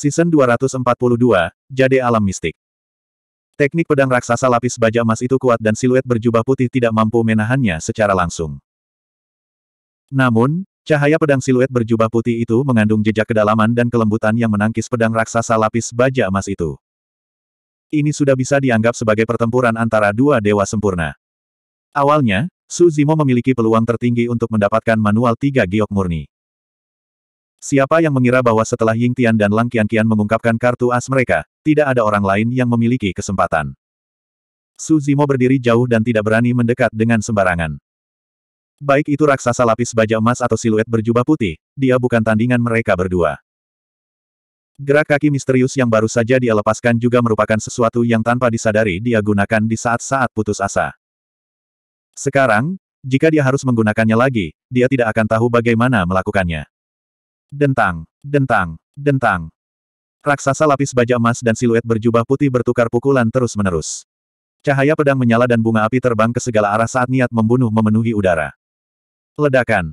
Season 242, Jade Alam Mistik. Teknik pedang raksasa lapis baja emas itu kuat dan siluet berjubah putih tidak mampu menahannya secara langsung. Namun, cahaya pedang siluet berjubah putih itu mengandung jejak kedalaman dan kelembutan yang menangkis pedang raksasa lapis baja emas itu. Ini sudah bisa dianggap sebagai pertempuran antara dua dewa sempurna. Awalnya, Suzimo memiliki peluang tertinggi untuk mendapatkan manual tiga giok murni. Siapa yang mengira bahwa setelah Ying Tian dan Lang Qian-Qian mengungkapkan kartu as mereka, tidak ada orang lain yang memiliki kesempatan. Su Zimo berdiri jauh dan tidak berani mendekat dengan sembarangan. Baik itu raksasa lapis baja emas atau siluet berjubah putih, dia bukan tandingan mereka berdua. Gerak kaki misterius yang baru saja dia lepaskan juga merupakan sesuatu yang tanpa disadari dia gunakan di saat-saat putus asa. Sekarang, jika dia harus menggunakannya lagi, dia tidak akan tahu bagaimana melakukannya. Dentang, dentang, dentang. Raksasa lapis baja emas dan siluet berjubah putih bertukar pukulan terus-menerus. Cahaya pedang menyala dan bunga api terbang ke segala arah saat niat membunuh memenuhi udara. Ledakan.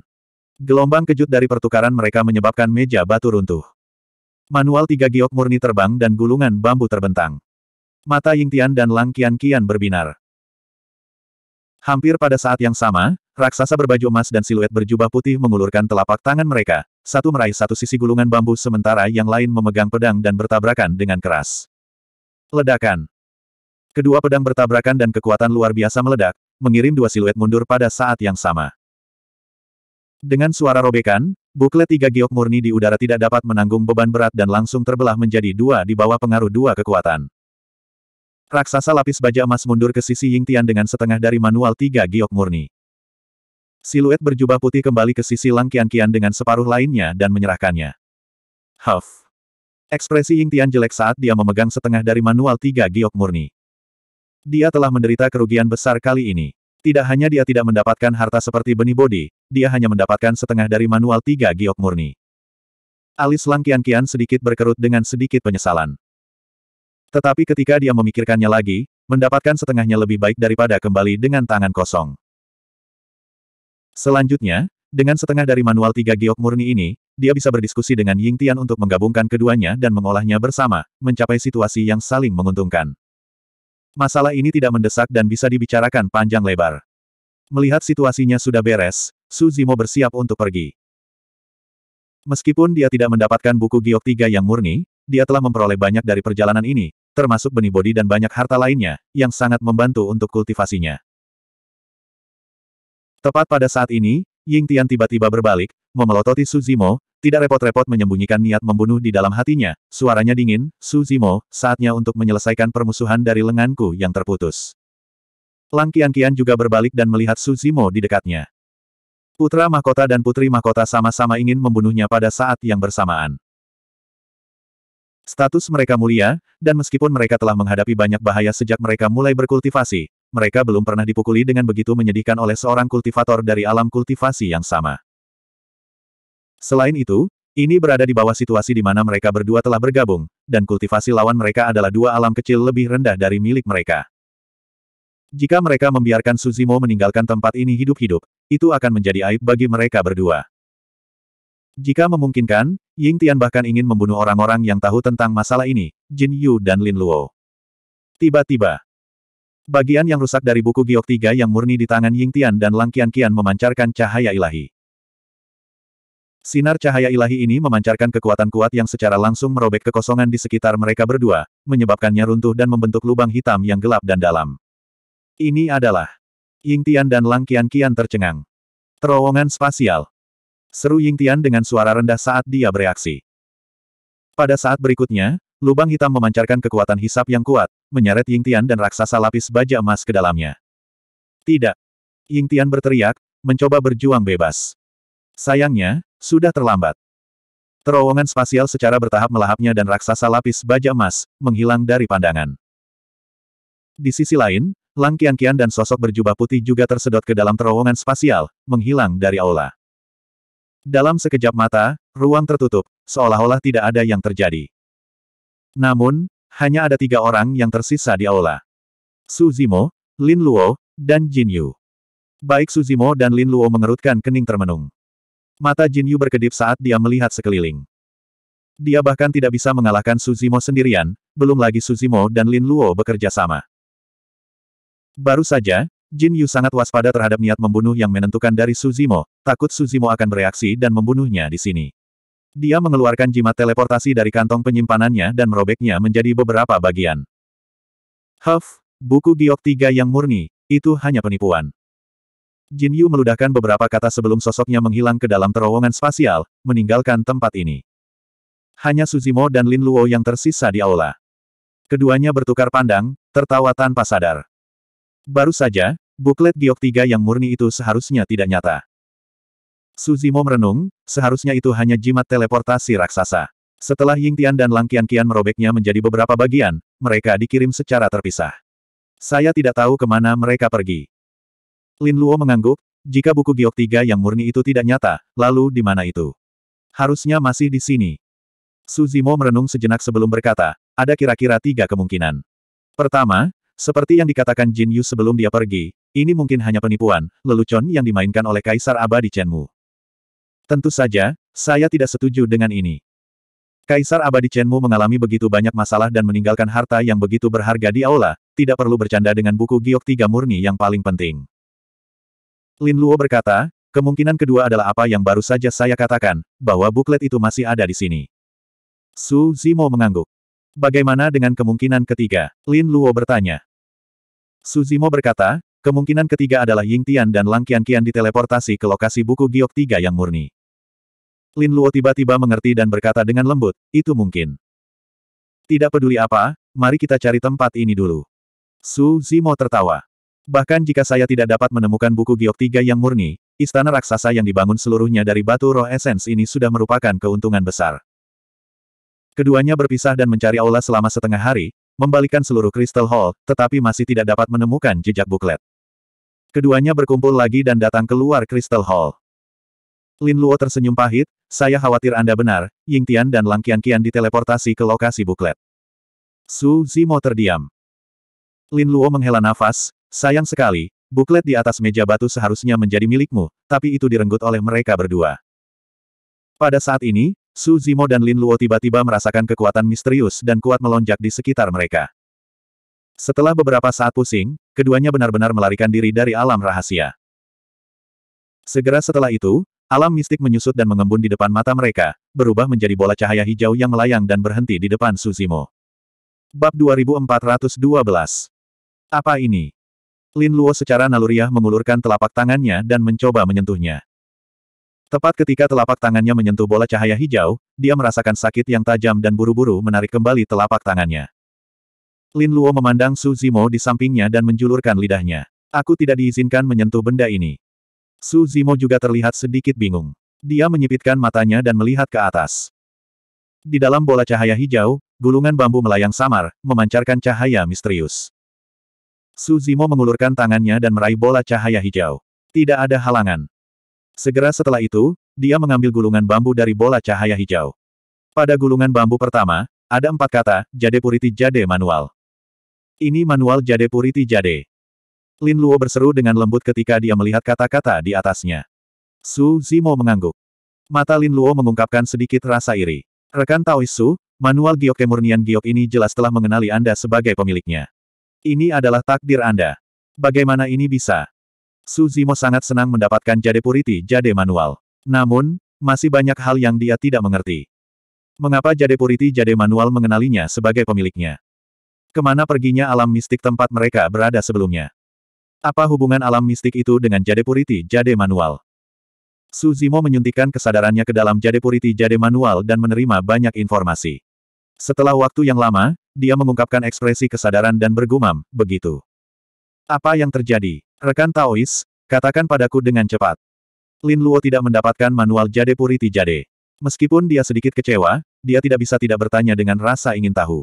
Gelombang kejut dari pertukaran mereka menyebabkan meja batu runtuh. Manual tiga giok murni terbang dan gulungan bambu terbentang. Mata Ying Tian dan Lang Kian kian berbinar. Hampir pada saat yang sama, raksasa berbaju emas dan siluet berjubah putih mengulurkan telapak tangan mereka, satu meraih satu sisi gulungan bambu sementara yang lain memegang pedang dan bertabrakan dengan keras. Ledakan. Kedua pedang bertabrakan dan kekuatan luar biasa meledak, mengirim dua siluet mundur pada saat yang sama. Dengan suara robekan, buklet tiga giok murni di udara tidak dapat menanggung beban berat dan langsung terbelah menjadi dua di bawah pengaruh dua kekuatan. Raksasa lapis baja emas mundur ke sisi Ying Tian dengan setengah dari manual tiga giok murni. Siluet berjubah putih kembali ke sisi Lang qian dengan separuh lainnya dan menyerahkannya. Huff. Ekspresi Ying Tian jelek saat dia memegang setengah dari manual tiga giok murni. Dia telah menderita kerugian besar kali ini. Tidak hanya dia tidak mendapatkan harta seperti benih bodi, dia hanya mendapatkan setengah dari manual tiga giok murni. Alis Lang qian sedikit berkerut dengan sedikit penyesalan. Tetapi ketika dia memikirkannya lagi, mendapatkan setengahnya lebih baik daripada kembali dengan tangan kosong. Selanjutnya, dengan setengah dari manual tiga giok murni ini, dia bisa berdiskusi dengan Ying Tian untuk menggabungkan keduanya dan mengolahnya bersama, mencapai situasi yang saling menguntungkan. Masalah ini tidak mendesak dan bisa dibicarakan panjang lebar. Melihat situasinya sudah beres, Su Zimo bersiap untuk pergi. Meskipun dia tidak mendapatkan buku giok tiga yang murni, dia telah memperoleh banyak dari perjalanan ini, termasuk benih bodi dan banyak harta lainnya, yang sangat membantu untuk kultivasinya. Tepat pada saat ini, Ying Tian tiba-tiba berbalik, memelototi Su Zimo, tidak repot-repot menyembunyikan niat membunuh di dalam hatinya. Suaranya dingin, Su Zimo, saatnya untuk menyelesaikan permusuhan dari lenganku yang terputus. Lang Qian juga berbalik dan melihat Su Zimo di dekatnya. Putra mahkota dan putri mahkota sama-sama ingin membunuhnya pada saat yang bersamaan. Status mereka mulia, dan meskipun mereka telah menghadapi banyak bahaya sejak mereka mulai berkultivasi, mereka belum pernah dipukuli dengan begitu menyedihkan oleh seorang kultivator dari alam kultivasi yang sama. Selain itu, ini berada di bawah situasi di mana mereka berdua telah bergabung, dan kultivasi lawan mereka adalah dua alam kecil lebih rendah dari milik mereka. Jika mereka membiarkan Suzimo meninggalkan tempat ini hidup-hidup, itu akan menjadi aib bagi mereka berdua. Jika memungkinkan, Ying Tian bahkan ingin membunuh orang-orang yang tahu tentang masalah ini, Jin Yu dan Lin Luo. Tiba-tiba, Bagian yang rusak dari buku giok tiga yang murni di tangan Ying Tian dan Lang Qian Qian memancarkan cahaya ilahi. Sinar cahaya ilahi ini memancarkan kekuatan kuat yang secara langsung merobek kekosongan di sekitar mereka berdua, menyebabkannya runtuh dan membentuk lubang hitam yang gelap dan dalam. Ini adalah Ying Tian dan Lang Qian Qian tercengang. Terowongan spasial. Seru Ying Tian dengan suara rendah saat dia bereaksi. Pada saat berikutnya, Lubang hitam memancarkan kekuatan hisap yang kuat, menyeret Ying Tian dan raksasa lapis baja emas ke dalamnya. Tidak. Ying Tian berteriak, mencoba berjuang bebas. Sayangnya, sudah terlambat. Terowongan spasial secara bertahap melahapnya dan raksasa lapis baja emas, menghilang dari pandangan. Di sisi lain, Lang Qian-Qian dan sosok berjubah putih juga tersedot ke dalam terowongan spasial, menghilang dari aula. Dalam sekejap mata, ruang tertutup, seolah-olah tidak ada yang terjadi. Namun, hanya ada tiga orang yang tersisa di aula. Su Zimo, Lin Luo, dan Jin Yu. Baik Su Zimo dan Lin Luo mengerutkan kening termenung. Mata Jin Yu berkedip saat dia melihat sekeliling. Dia bahkan tidak bisa mengalahkan Su Zimo sendirian, belum lagi Su Zimo dan Lin Luo bekerja sama. Baru saja, Jin Yu sangat waspada terhadap niat membunuh yang menentukan dari Suzimo, takut Suzimo akan bereaksi dan membunuhnya di sini. Dia mengeluarkan jimat teleportasi dari kantong penyimpanannya dan merobeknya menjadi beberapa bagian. Huff, buku giok tiga yang murni, itu hanya penipuan. Jin Yu meludahkan beberapa kata sebelum sosoknya menghilang ke dalam terowongan spasial, meninggalkan tempat ini. Hanya Suzimo dan Lin Luo yang tersisa di aula. Keduanya bertukar pandang, tertawa tanpa sadar. Baru saja, buklet giok tiga yang murni itu seharusnya tidak nyata. Suzimo merenung, seharusnya itu hanya jimat teleportasi raksasa. Setelah Ying Tian dan Lang Qian Qian merobeknya menjadi beberapa bagian, mereka dikirim secara terpisah. Saya tidak tahu kemana mereka pergi. Lin Luo mengangguk, jika buku giok tiga yang murni itu tidak nyata, lalu di mana itu? Harusnya masih di sini. Suzimo merenung sejenak sebelum berkata, ada kira-kira tiga kemungkinan. Pertama, seperti yang dikatakan Jin Yu sebelum dia pergi, ini mungkin hanya penipuan, lelucon yang dimainkan oleh Kaisar Abadi Chen Mu. Tentu saja, saya tidak setuju dengan ini. Kaisar abadi Chenmu mengalami begitu banyak masalah dan meninggalkan harta yang begitu berharga di aula, tidak perlu bercanda dengan buku giok tiga murni yang paling penting. Lin Luo berkata, kemungkinan kedua adalah apa yang baru saja saya katakan, bahwa buklet itu masih ada di sini. Su Zimo mengangguk. Bagaimana dengan kemungkinan ketiga? Lin Luo bertanya. Su Zimo berkata, kemungkinan ketiga adalah Ying Tian dan Lang Qian Qian diteleportasi ke lokasi buku giok tiga yang murni. Lin Luo tiba-tiba mengerti dan berkata dengan lembut, itu mungkin. Tidak peduli apa, mari kita cari tempat ini dulu. Su Zimo tertawa. Bahkan jika saya tidak dapat menemukan buku giok tiga yang murni, istana raksasa yang dibangun seluruhnya dari batu roh esens ini sudah merupakan keuntungan besar. Keduanya berpisah dan mencari aula selama setengah hari, membalikan seluruh Crystal Hall, tetapi masih tidak dapat menemukan jejak buklet. Keduanya berkumpul lagi dan datang keluar Crystal Hall. Lin Luo tersenyum pahit, saya khawatir Anda benar, Ying Tian dan Lang Qian Qian diteleportasi ke lokasi buklet. Su Zimo terdiam. Lin Luo menghela nafas, sayang sekali, buklet di atas meja batu seharusnya menjadi milikmu, tapi itu direnggut oleh mereka berdua. Pada saat ini, Su Zimo dan Lin Luo tiba-tiba merasakan kekuatan misterius dan kuat melonjak di sekitar mereka. Setelah beberapa saat pusing, keduanya benar-benar melarikan diri dari alam rahasia. Segera setelah itu, Alam mistik menyusut dan mengembun di depan mata mereka, berubah menjadi bola cahaya hijau yang melayang dan berhenti di depan Suzimo. Bab 2412 Apa ini? Lin Luo secara naluriah mengulurkan telapak tangannya dan mencoba menyentuhnya. Tepat ketika telapak tangannya menyentuh bola cahaya hijau, dia merasakan sakit yang tajam dan buru-buru menarik kembali telapak tangannya. Lin Luo memandang Suzimo di sampingnya dan menjulurkan lidahnya. Aku tidak diizinkan menyentuh benda ini. Su Zimo juga terlihat sedikit bingung. Dia menyipitkan matanya dan melihat ke atas. Di dalam bola cahaya hijau, gulungan bambu melayang samar, memancarkan cahaya misterius. Su Zimo mengulurkan tangannya dan meraih bola cahaya hijau. Tidak ada halangan. Segera setelah itu, dia mengambil gulungan bambu dari bola cahaya hijau. Pada gulungan bambu pertama, ada empat kata, Jade Puriti Jade Manual. Ini manual Jade Puriti Jade. Lin Luo berseru dengan lembut ketika dia melihat kata-kata di atasnya. Su Zimo mengangguk. Mata Lin Luo mengungkapkan sedikit rasa iri. Rekan Taoisu, Su, manual giok kemurnian giok ini jelas telah mengenali Anda sebagai pemiliknya. Ini adalah takdir Anda. Bagaimana ini bisa? Su Zimo sangat senang mendapatkan jade puriti jade manual. Namun, masih banyak hal yang dia tidak mengerti. Mengapa jade puriti jade manual mengenalinya sebagai pemiliknya? Kemana perginya alam mistik tempat mereka berada sebelumnya? Apa hubungan alam mistik itu dengan jade puriti jade manual? Suzimo menyuntikkan kesadarannya ke dalam jade puriti jade manual dan menerima banyak informasi. Setelah waktu yang lama, dia mengungkapkan ekspresi kesadaran dan bergumam, begitu. Apa yang terjadi? Rekan Taois, katakan padaku dengan cepat. Lin Luo tidak mendapatkan manual jade puriti jade. Meskipun dia sedikit kecewa, dia tidak bisa tidak bertanya dengan rasa ingin tahu.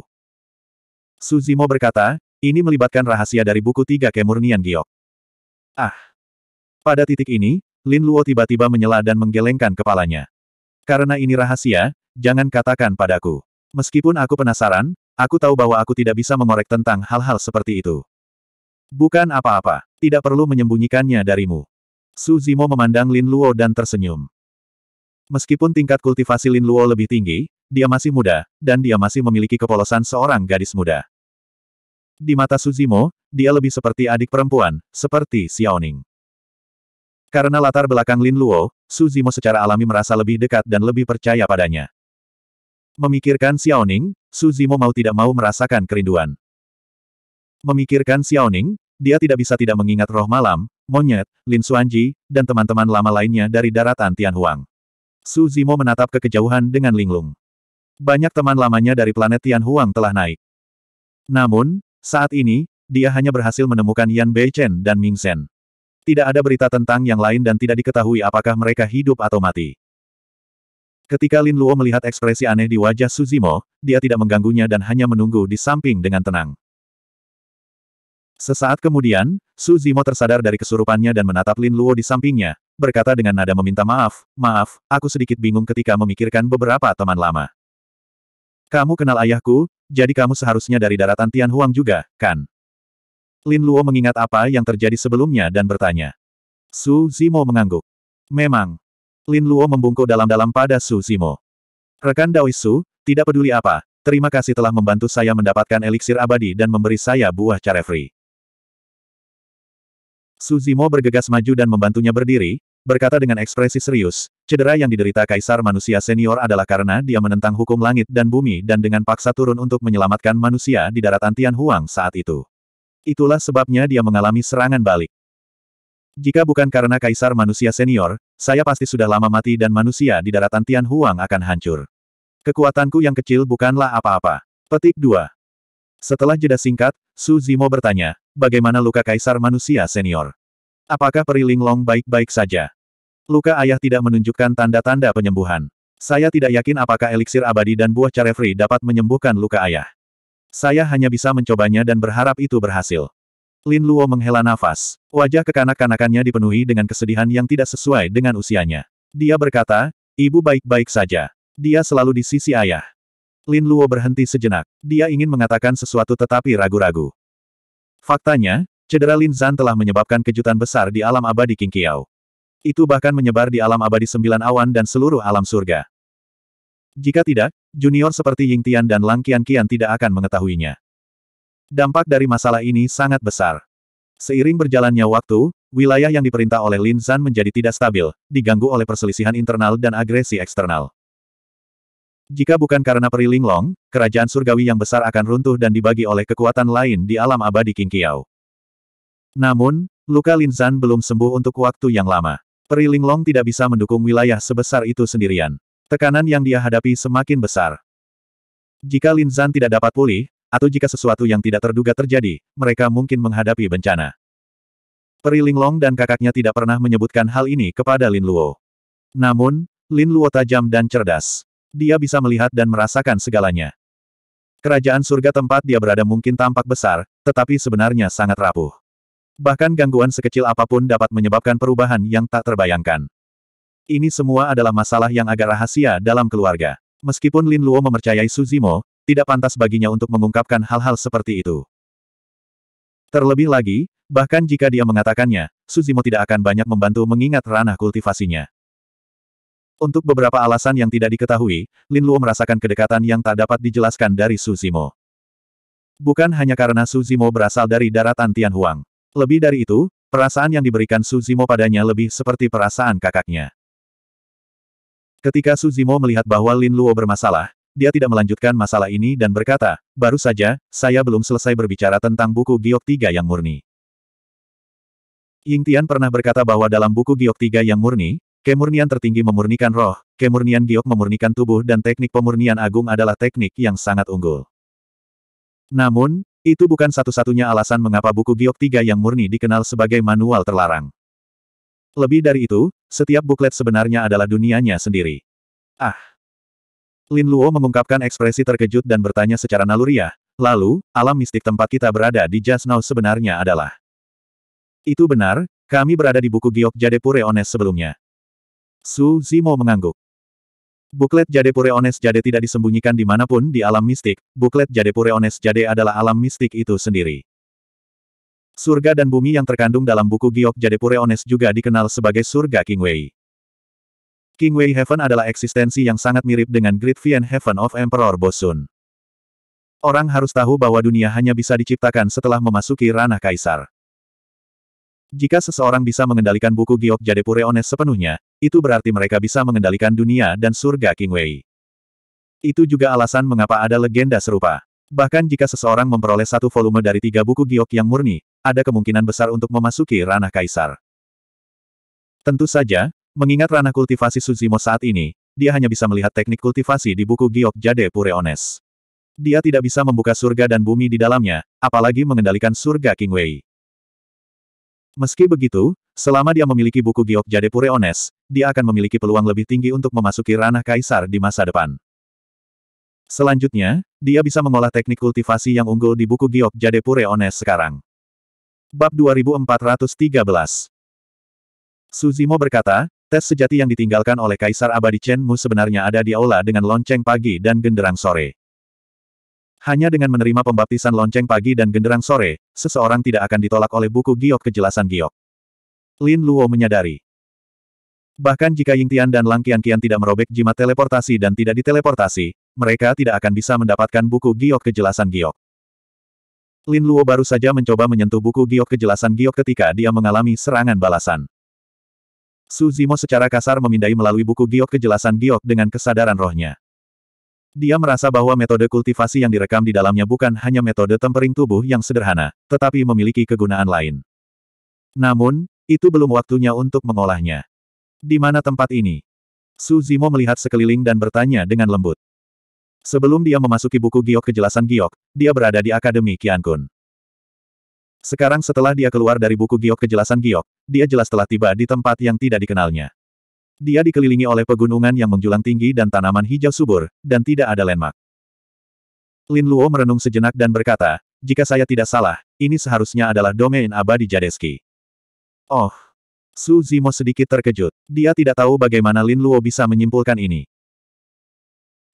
Suzimo berkata, ini melibatkan rahasia dari buku tiga kemurnian giok. Ah! Pada titik ini, Lin Luo tiba-tiba menyela dan menggelengkan kepalanya. Karena ini rahasia, jangan katakan padaku. Meskipun aku penasaran, aku tahu bahwa aku tidak bisa mengorek tentang hal-hal seperti itu. Bukan apa-apa, tidak perlu menyembunyikannya darimu. Su Zimo memandang Lin Luo dan tersenyum. Meskipun tingkat kultivasi Lin Luo lebih tinggi, dia masih muda, dan dia masih memiliki kepolosan seorang gadis muda. Di mata Suzimo, dia lebih seperti adik perempuan, seperti Xiaoning. Karena latar belakang Lin Luo, Suzimo secara alami merasa lebih dekat dan lebih percaya padanya. Memikirkan Xiaoning, Suzimo mau tidak mau merasakan kerinduan. Memikirkan Xiaoning, dia tidak bisa tidak mengingat roh malam, monyet, Lin Suanji, dan teman-teman lama lainnya dari daratan Tianhuang. Su Zimo menatap ke kejauhan dengan linglung. Banyak teman lamanya dari planet Tianhuang telah naik. Namun, saat ini, dia hanya berhasil menemukan Yan Beichen dan Ming Shen. Tidak ada berita tentang yang lain dan tidak diketahui apakah mereka hidup atau mati. Ketika Lin Luo melihat ekspresi aneh di wajah Suzimo, dia tidak mengganggunya dan hanya menunggu di samping dengan tenang. Sesaat kemudian, Suzimo tersadar dari kesurupannya dan menatap Lin Luo di sampingnya, berkata dengan nada meminta maaf, maaf, aku sedikit bingung ketika memikirkan beberapa teman lama. Kamu kenal ayahku, jadi kamu seharusnya dari daratan Tianhuang juga, kan? Lin Luo mengingat apa yang terjadi sebelumnya dan bertanya. Su Zimo mengangguk. Memang. Lin Luo membungkuk dalam-dalam pada Su Zimo. Rekan Daois Su, tidak peduli apa, terima kasih telah membantu saya mendapatkan eliksir abadi dan memberi saya buah carefree. Su Zimo bergegas maju dan membantunya berdiri, berkata dengan ekspresi serius, Cedera yang diderita kaisar manusia senior adalah karena dia menentang hukum langit dan bumi dan dengan paksa turun untuk menyelamatkan manusia di daratan Tian Huang saat itu. Itulah sebabnya dia mengalami serangan balik. Jika bukan karena kaisar manusia senior, saya pasti sudah lama mati dan manusia di daratan Tian Huang akan hancur. Kekuatanku yang kecil bukanlah apa-apa. Petik 2. Setelah jeda singkat, Su Zimo bertanya, bagaimana luka kaisar manusia senior? Apakah Periling Long baik-baik saja? Luka ayah tidak menunjukkan tanda-tanda penyembuhan. Saya tidak yakin apakah eliksir abadi dan buah carefree dapat menyembuhkan luka ayah. Saya hanya bisa mencobanya dan berharap itu berhasil. Lin Luo menghela nafas. Wajah kekanak-kanakannya dipenuhi dengan kesedihan yang tidak sesuai dengan usianya. Dia berkata, ibu baik-baik saja. Dia selalu di sisi ayah. Lin Luo berhenti sejenak. Dia ingin mengatakan sesuatu tetapi ragu-ragu. Faktanya, cedera Lin Zan telah menyebabkan kejutan besar di alam abadi King Kiao. Itu bahkan menyebar di alam abadi sembilan awan dan seluruh alam surga. Jika tidak, junior seperti Ying Tian dan Lang Qian Qian tidak akan mengetahuinya. Dampak dari masalah ini sangat besar. Seiring berjalannya waktu, wilayah yang diperintah oleh Lin Zan menjadi tidak stabil, diganggu oleh perselisihan internal dan agresi eksternal. Jika bukan karena Ling Long, kerajaan surgawi yang besar akan runtuh dan dibagi oleh kekuatan lain di alam abadi King Qiao. Namun, luka Lin Zan belum sembuh untuk waktu yang lama. Peri Linglong tidak bisa mendukung wilayah sebesar itu sendirian. Tekanan yang dia hadapi semakin besar. Jika Lin Zan tidak dapat pulih, atau jika sesuatu yang tidak terduga terjadi, mereka mungkin menghadapi bencana. Peri Linglong dan kakaknya tidak pernah menyebutkan hal ini kepada Lin Luo. Namun, Lin Luo tajam dan cerdas. Dia bisa melihat dan merasakan segalanya. Kerajaan surga tempat dia berada mungkin tampak besar, tetapi sebenarnya sangat rapuh. Bahkan gangguan sekecil apapun dapat menyebabkan perubahan yang tak terbayangkan. Ini semua adalah masalah yang agak rahasia dalam keluarga. Meskipun Lin Luo memercayai Suzimo, tidak pantas baginya untuk mengungkapkan hal-hal seperti itu. Terlebih lagi, bahkan jika dia mengatakannya, Suzimo tidak akan banyak membantu mengingat ranah kultivasinya. Untuk beberapa alasan yang tidak diketahui, Lin Luo merasakan kedekatan yang tak dapat dijelaskan dari Suzimo. Bukan hanya karena Suzimo berasal dari daratan Tianhuang. Lebih dari itu, perasaan yang diberikan Suzimo padanya lebih seperti perasaan kakaknya. Ketika Suzimo melihat bahwa Lin Luo bermasalah, dia tidak melanjutkan masalah ini dan berkata, baru saja, saya belum selesai berbicara tentang buku Giok Tiga yang murni. Ying Tian pernah berkata bahwa dalam buku Giok Tiga yang murni, kemurnian tertinggi memurnikan roh, kemurnian giok memurnikan tubuh dan teknik pemurnian agung adalah teknik yang sangat unggul. Namun, itu bukan satu-satunya alasan mengapa buku giok tiga yang murni dikenal sebagai manual terlarang. Lebih dari itu, setiap buklet sebenarnya adalah dunianya sendiri. Ah! Lin Luo mengungkapkan ekspresi terkejut dan bertanya secara naluriah, lalu, alam mistik tempat kita berada di Just Now sebenarnya adalah. Itu benar, kami berada di buku giok Jadepure Ones sebelumnya. Su Zimo mengangguk. Buklet Jade Pure Ones Jade tidak disembunyikan dimanapun di alam mistik, buklet Jade Pure Ones Jade adalah alam mistik itu sendiri. Surga dan bumi yang terkandung dalam buku Giok Jade Pure Ones juga dikenal sebagai surga King Wei. King Wei Heaven adalah eksistensi yang sangat mirip dengan Great Vian Heaven of Emperor Bosun. Orang harus tahu bahwa dunia hanya bisa diciptakan setelah memasuki ranah kaisar. Jika seseorang bisa mengendalikan buku Giok Jade Pure Ones sepenuhnya, itu berarti mereka bisa mengendalikan dunia dan surga King Wei. Itu juga alasan mengapa ada legenda serupa. Bahkan jika seseorang memperoleh satu volume dari tiga buku giok yang murni, ada kemungkinan besar untuk memasuki ranah kaisar. Tentu saja, mengingat ranah kultivasi Suzimo saat ini, dia hanya bisa melihat teknik kultivasi di buku giok Jade Pureones. Dia tidak bisa membuka surga dan bumi di dalamnya, apalagi mengendalikan surga King Wei. Meski begitu, selama dia memiliki buku Giok Jade Pureones, dia akan memiliki peluang lebih tinggi untuk memasuki ranah kaisar di masa depan. Selanjutnya, dia bisa mengolah teknik kultivasi yang unggul di buku Giok Jade Pureones sekarang. Bab 2413 Suzimo berkata, tes sejati yang ditinggalkan oleh Kaisar Abadi Chen Mu sebenarnya ada di aula dengan lonceng pagi dan genderang sore. Hanya dengan menerima pembaptisan lonceng pagi dan genderang sore, seseorang tidak akan ditolak oleh buku giok kejelasan giok. Lin Luo menyadari. Bahkan jika Ying Tian dan Lang Qian Qian tidak merobek jimat teleportasi dan tidak diteleportasi, mereka tidak akan bisa mendapatkan buku giok kejelasan giok. Lin Luo baru saja mencoba menyentuh buku giok kejelasan giok ketika dia mengalami serangan balasan. Su Zimo secara kasar memindai melalui buku giok kejelasan giok dengan kesadaran rohnya. Dia merasa bahwa metode kultivasi yang direkam di dalamnya bukan hanya metode tempering tubuh yang sederhana, tetapi memiliki kegunaan lain. Namun, itu belum waktunya untuk mengolahnya. Di mana tempat ini? Su Zimo melihat sekeliling dan bertanya dengan lembut. Sebelum dia memasuki buku giok kejelasan giok, dia berada di Akademi Kun. Sekarang setelah dia keluar dari buku giok kejelasan giok, dia jelas telah tiba di tempat yang tidak dikenalnya. Dia dikelilingi oleh pegunungan yang menjulang tinggi dan tanaman hijau subur, dan tidak ada landmark. Lin Luo merenung sejenak dan berkata, jika saya tidak salah, ini seharusnya adalah domain abadi Jadeski. Oh. Su Zimo sedikit terkejut. Dia tidak tahu bagaimana Lin Luo bisa menyimpulkan ini.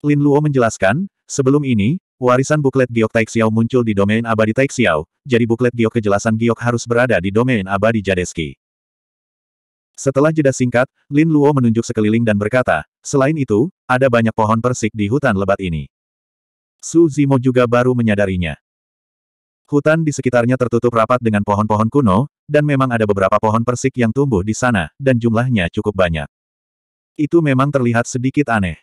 Lin Luo menjelaskan, sebelum ini, warisan buklet giok Taixiao muncul di domain abadi Taixiao, jadi buklet giok kejelasan giok harus berada di domain abadi Jadeski. Setelah jeda singkat, Lin Luo menunjuk sekeliling dan berkata, selain itu, ada banyak pohon persik di hutan lebat ini. Su Zimo juga baru menyadarinya. Hutan di sekitarnya tertutup rapat dengan pohon-pohon kuno, dan memang ada beberapa pohon persik yang tumbuh di sana, dan jumlahnya cukup banyak. Itu memang terlihat sedikit aneh.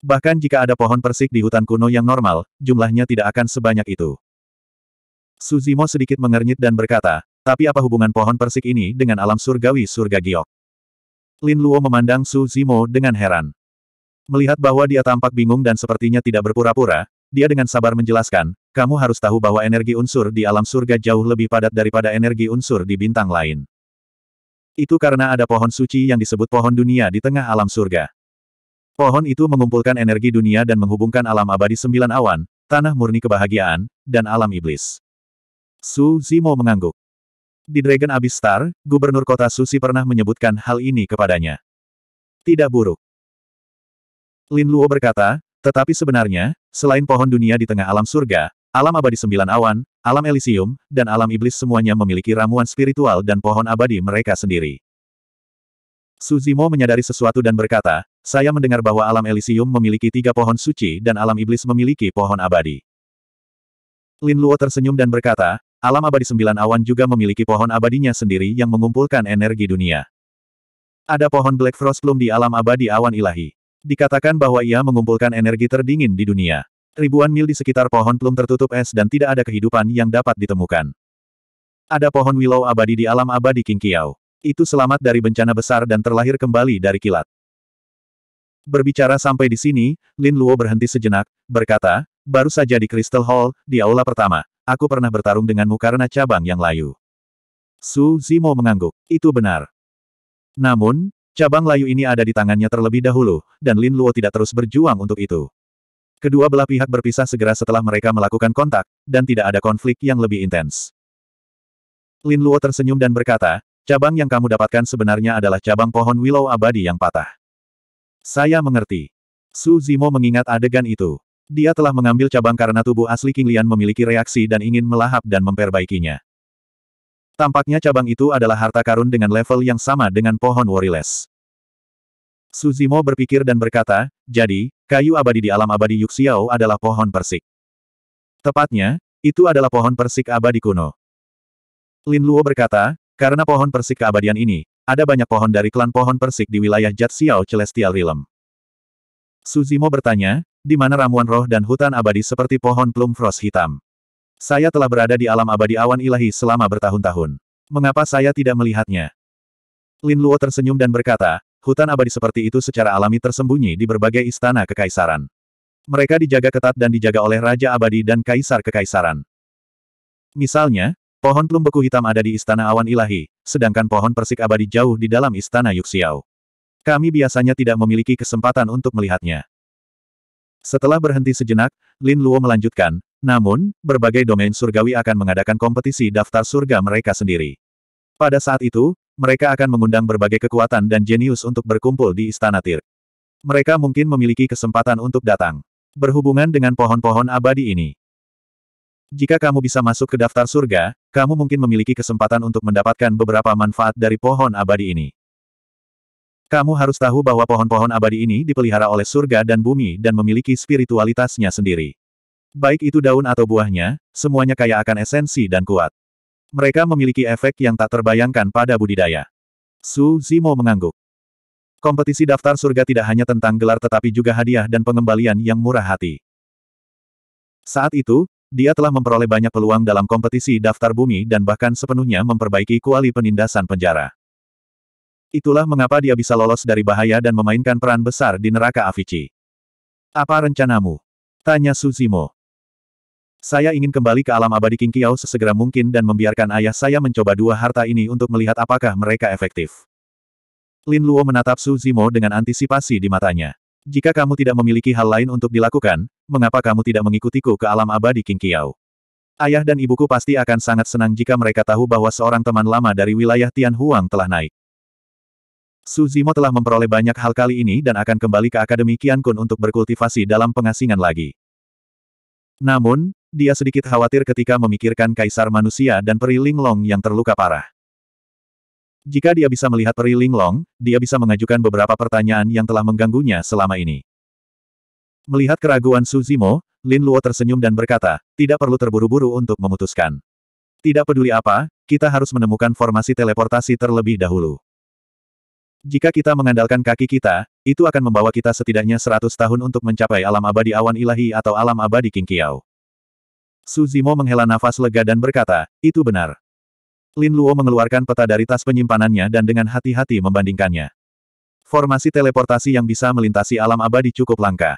Bahkan jika ada pohon persik di hutan kuno yang normal, jumlahnya tidak akan sebanyak itu. Suzimo sedikit mengernyit dan berkata, tapi apa hubungan pohon persik ini dengan alam surgawi surga giok? Lin Luo memandang Su Zimo dengan heran. Melihat bahwa dia tampak bingung dan sepertinya tidak berpura-pura, dia dengan sabar menjelaskan, kamu harus tahu bahwa energi unsur di alam surga jauh lebih padat daripada energi unsur di bintang lain. Itu karena ada pohon suci yang disebut pohon dunia di tengah alam surga. Pohon itu mengumpulkan energi dunia dan menghubungkan alam abadi sembilan awan, tanah murni kebahagiaan, dan alam iblis. Su Zimo mengangguk. Di Dragon Abyss Star, Gubernur Kota Susi pernah menyebutkan hal ini kepadanya. Tidak buruk. Lin Luo berkata, tetapi sebenarnya, selain pohon dunia di tengah alam surga, alam abadi sembilan awan, alam Elysium, dan alam iblis semuanya memiliki ramuan spiritual dan pohon abadi mereka sendiri. Suzimo menyadari sesuatu dan berkata, saya mendengar bahwa alam Elysium memiliki tiga pohon suci dan alam iblis memiliki pohon abadi. Lin Luo tersenyum dan berkata, Alam abadi sembilan awan juga memiliki pohon abadinya sendiri yang mengumpulkan energi dunia. Ada pohon Black Frost Plum di alam abadi awan ilahi. Dikatakan bahwa ia mengumpulkan energi terdingin di dunia. Ribuan mil di sekitar pohon plum tertutup es dan tidak ada kehidupan yang dapat ditemukan. Ada pohon willow abadi di alam abadi King Kiao. Itu selamat dari bencana besar dan terlahir kembali dari kilat. Berbicara sampai di sini, Lin Luo berhenti sejenak, berkata, baru saja di Crystal Hall, di aula pertama aku pernah bertarung denganmu karena cabang yang layu. Su Zimo mengangguk, itu benar. Namun, cabang layu ini ada di tangannya terlebih dahulu, dan Lin Luo tidak terus berjuang untuk itu. Kedua belah pihak berpisah segera setelah mereka melakukan kontak, dan tidak ada konflik yang lebih intens. Lin Luo tersenyum dan berkata, cabang yang kamu dapatkan sebenarnya adalah cabang pohon willow abadi yang patah. Saya mengerti. Su Zimo mengingat adegan itu. Dia telah mengambil cabang karena tubuh asli King Lian memiliki reaksi dan ingin melahap dan memperbaikinya. Tampaknya cabang itu adalah harta karun dengan level yang sama dengan pohon Worryless. Suzimo berpikir dan berkata, jadi, kayu abadi di alam abadi Yuxiao adalah pohon persik. Tepatnya, itu adalah pohon persik abadi kuno. Lin Luo berkata, karena pohon persik keabadian ini, ada banyak pohon dari klan pohon persik di wilayah Jatsiao Celestial Realm. Suzimo bertanya, di mana ramuan roh dan hutan abadi seperti pohon plum frost hitam. Saya telah berada di alam abadi awan ilahi selama bertahun-tahun. Mengapa saya tidak melihatnya? Lin Luo tersenyum dan berkata, hutan abadi seperti itu secara alami tersembunyi di berbagai istana kekaisaran. Mereka dijaga ketat dan dijaga oleh Raja Abadi dan Kaisar Kekaisaran. Misalnya, pohon plum beku hitam ada di Istana Awan Ilahi, sedangkan pohon persik abadi jauh di dalam Istana Yuxiao. Kami biasanya tidak memiliki kesempatan untuk melihatnya. Setelah berhenti sejenak, Lin Luo melanjutkan, namun, berbagai domain surgawi akan mengadakan kompetisi daftar surga mereka sendiri. Pada saat itu, mereka akan mengundang berbagai kekuatan dan jenius untuk berkumpul di Istana Tir. Mereka mungkin memiliki kesempatan untuk datang. Berhubungan dengan pohon-pohon abadi ini. Jika kamu bisa masuk ke daftar surga, kamu mungkin memiliki kesempatan untuk mendapatkan beberapa manfaat dari pohon abadi ini. Kamu harus tahu bahwa pohon-pohon abadi ini dipelihara oleh surga dan bumi dan memiliki spiritualitasnya sendiri. Baik itu daun atau buahnya, semuanya kaya akan esensi dan kuat. Mereka memiliki efek yang tak terbayangkan pada budidaya. Su Zimo mengangguk. Kompetisi daftar surga tidak hanya tentang gelar tetapi juga hadiah dan pengembalian yang murah hati. Saat itu, dia telah memperoleh banyak peluang dalam kompetisi daftar bumi dan bahkan sepenuhnya memperbaiki kuali penindasan penjara. Itulah mengapa dia bisa lolos dari bahaya dan memainkan peran besar di neraka Avicii. Apa rencanamu? Tanya Suzimo. Saya ingin kembali ke alam abadi King Kiao sesegera mungkin dan membiarkan ayah saya mencoba dua harta ini untuk melihat apakah mereka efektif. Lin Luo menatap Suzimo dengan antisipasi di matanya. Jika kamu tidak memiliki hal lain untuk dilakukan, mengapa kamu tidak mengikutiku ke alam abadi King Kiao? Ayah dan ibuku pasti akan sangat senang jika mereka tahu bahwa seorang teman lama dari wilayah Tian Huang telah naik. Su Zimo telah memperoleh banyak hal kali ini dan akan kembali ke Akademi Kian Kun untuk berkultivasi dalam pengasingan lagi. Namun, dia sedikit khawatir ketika memikirkan Kaisar Manusia dan Peri Linglong yang terluka parah. Jika dia bisa melihat Peri Linglong, dia bisa mengajukan beberapa pertanyaan yang telah mengganggunya selama ini. Melihat keraguan Su Zimo, Lin Luo tersenyum dan berkata, tidak perlu terburu-buru untuk memutuskan. Tidak peduli apa, kita harus menemukan formasi teleportasi terlebih dahulu. Jika kita mengandalkan kaki kita, itu akan membawa kita setidaknya seratus tahun untuk mencapai alam abadi awan ilahi atau alam abadi King Kiao. Suzimo menghela nafas lega dan berkata, itu benar. Lin Luo mengeluarkan peta dari tas penyimpanannya dan dengan hati-hati membandingkannya. Formasi teleportasi yang bisa melintasi alam abadi cukup langka.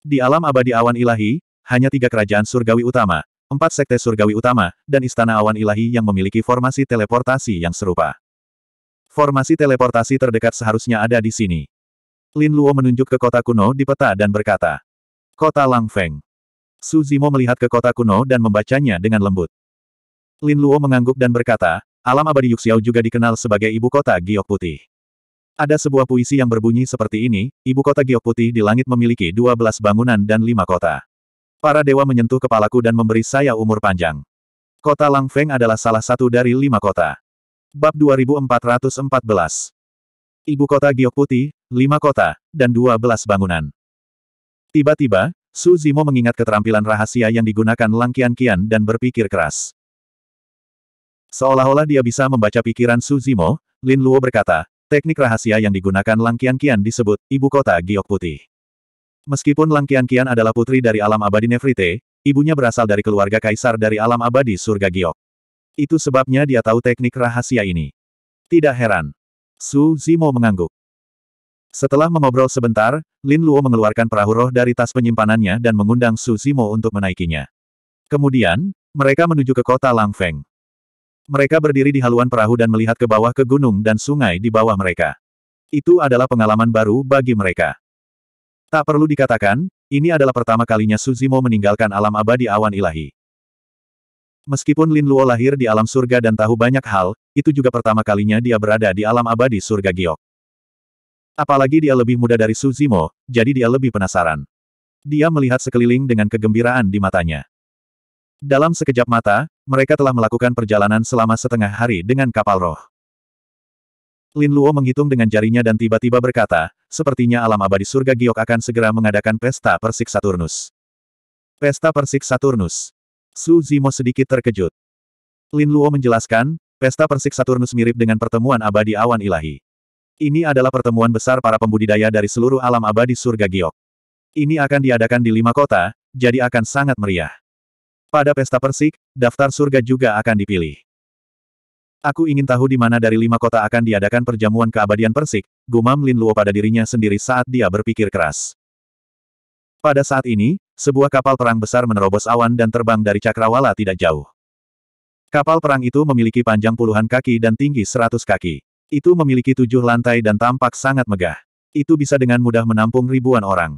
Di alam abadi awan ilahi, hanya tiga kerajaan surgawi utama, empat sekte surgawi utama, dan istana awan ilahi yang memiliki formasi teleportasi yang serupa. Formasi teleportasi terdekat seharusnya ada di sini. Lin Luo menunjuk ke kota kuno di peta dan berkata. Kota Langfeng. Su Zimo melihat ke kota kuno dan membacanya dengan lembut. Lin Luo mengangguk dan berkata, alam abadi Yuxiao juga dikenal sebagai ibu kota Giok Putih. Ada sebuah puisi yang berbunyi seperti ini, ibu kota Giok Putih di langit memiliki 12 bangunan dan lima kota. Para dewa menyentuh kepalaku dan memberi saya umur panjang. Kota Langfeng adalah salah satu dari lima kota. Bab 2414 Ibu kota Giok Putih, 5 kota, dan 12 bangunan. Tiba-tiba, Su Zimo mengingat keterampilan rahasia yang digunakan Lang Kian Kian dan berpikir keras. Seolah-olah dia bisa membaca pikiran Su Zimo, Lin Luo berkata, teknik rahasia yang digunakan Lang Kian Kian disebut Ibu Kota Giok Putih. Meskipun Lang Kian Kian adalah putri dari alam abadi Nefrite, ibunya berasal dari keluarga kaisar dari alam abadi surga Giok. Itu sebabnya dia tahu teknik rahasia ini. Tidak heran. Su Zimo mengangguk. Setelah mengobrol sebentar, Lin Luo mengeluarkan perahu roh dari tas penyimpanannya dan mengundang Su Zimo untuk menaikinya. Kemudian, mereka menuju ke kota Lang Feng. Mereka berdiri di haluan perahu dan melihat ke bawah ke gunung dan sungai di bawah mereka. Itu adalah pengalaman baru bagi mereka. Tak perlu dikatakan, ini adalah pertama kalinya Su Zimo meninggalkan alam abadi awan ilahi. Meskipun Lin Luo lahir di alam surga dan tahu banyak hal, itu juga pertama kalinya dia berada di alam abadi surga giok. Apalagi dia lebih muda dari Su Zimo, jadi dia lebih penasaran. Dia melihat sekeliling dengan kegembiraan di matanya. Dalam sekejap mata, mereka telah melakukan perjalanan selama setengah hari dengan kapal roh. Lin Luo menghitung dengan jarinya dan tiba-tiba berkata, sepertinya alam abadi surga Giok akan segera mengadakan pesta Persik Saturnus. Pesta Persik Saturnus. Su Zimo sedikit terkejut. Lin Luo menjelaskan, pesta persik Saturnus mirip dengan pertemuan abadi awan ilahi. Ini adalah pertemuan besar para pembudidaya dari seluruh alam abadi surga Giok. Ini akan diadakan di lima kota, jadi akan sangat meriah. Pada pesta persik, daftar surga juga akan dipilih. Aku ingin tahu di mana dari lima kota akan diadakan perjamuan keabadian persik, gumam Lin Luo pada dirinya sendiri saat dia berpikir keras. Pada saat ini, sebuah kapal perang besar menerobos awan dan terbang dari cakrawala tidak jauh. Kapal perang itu memiliki panjang puluhan kaki dan tinggi seratus kaki. Itu memiliki tujuh lantai dan tampak sangat megah. Itu bisa dengan mudah menampung ribuan orang.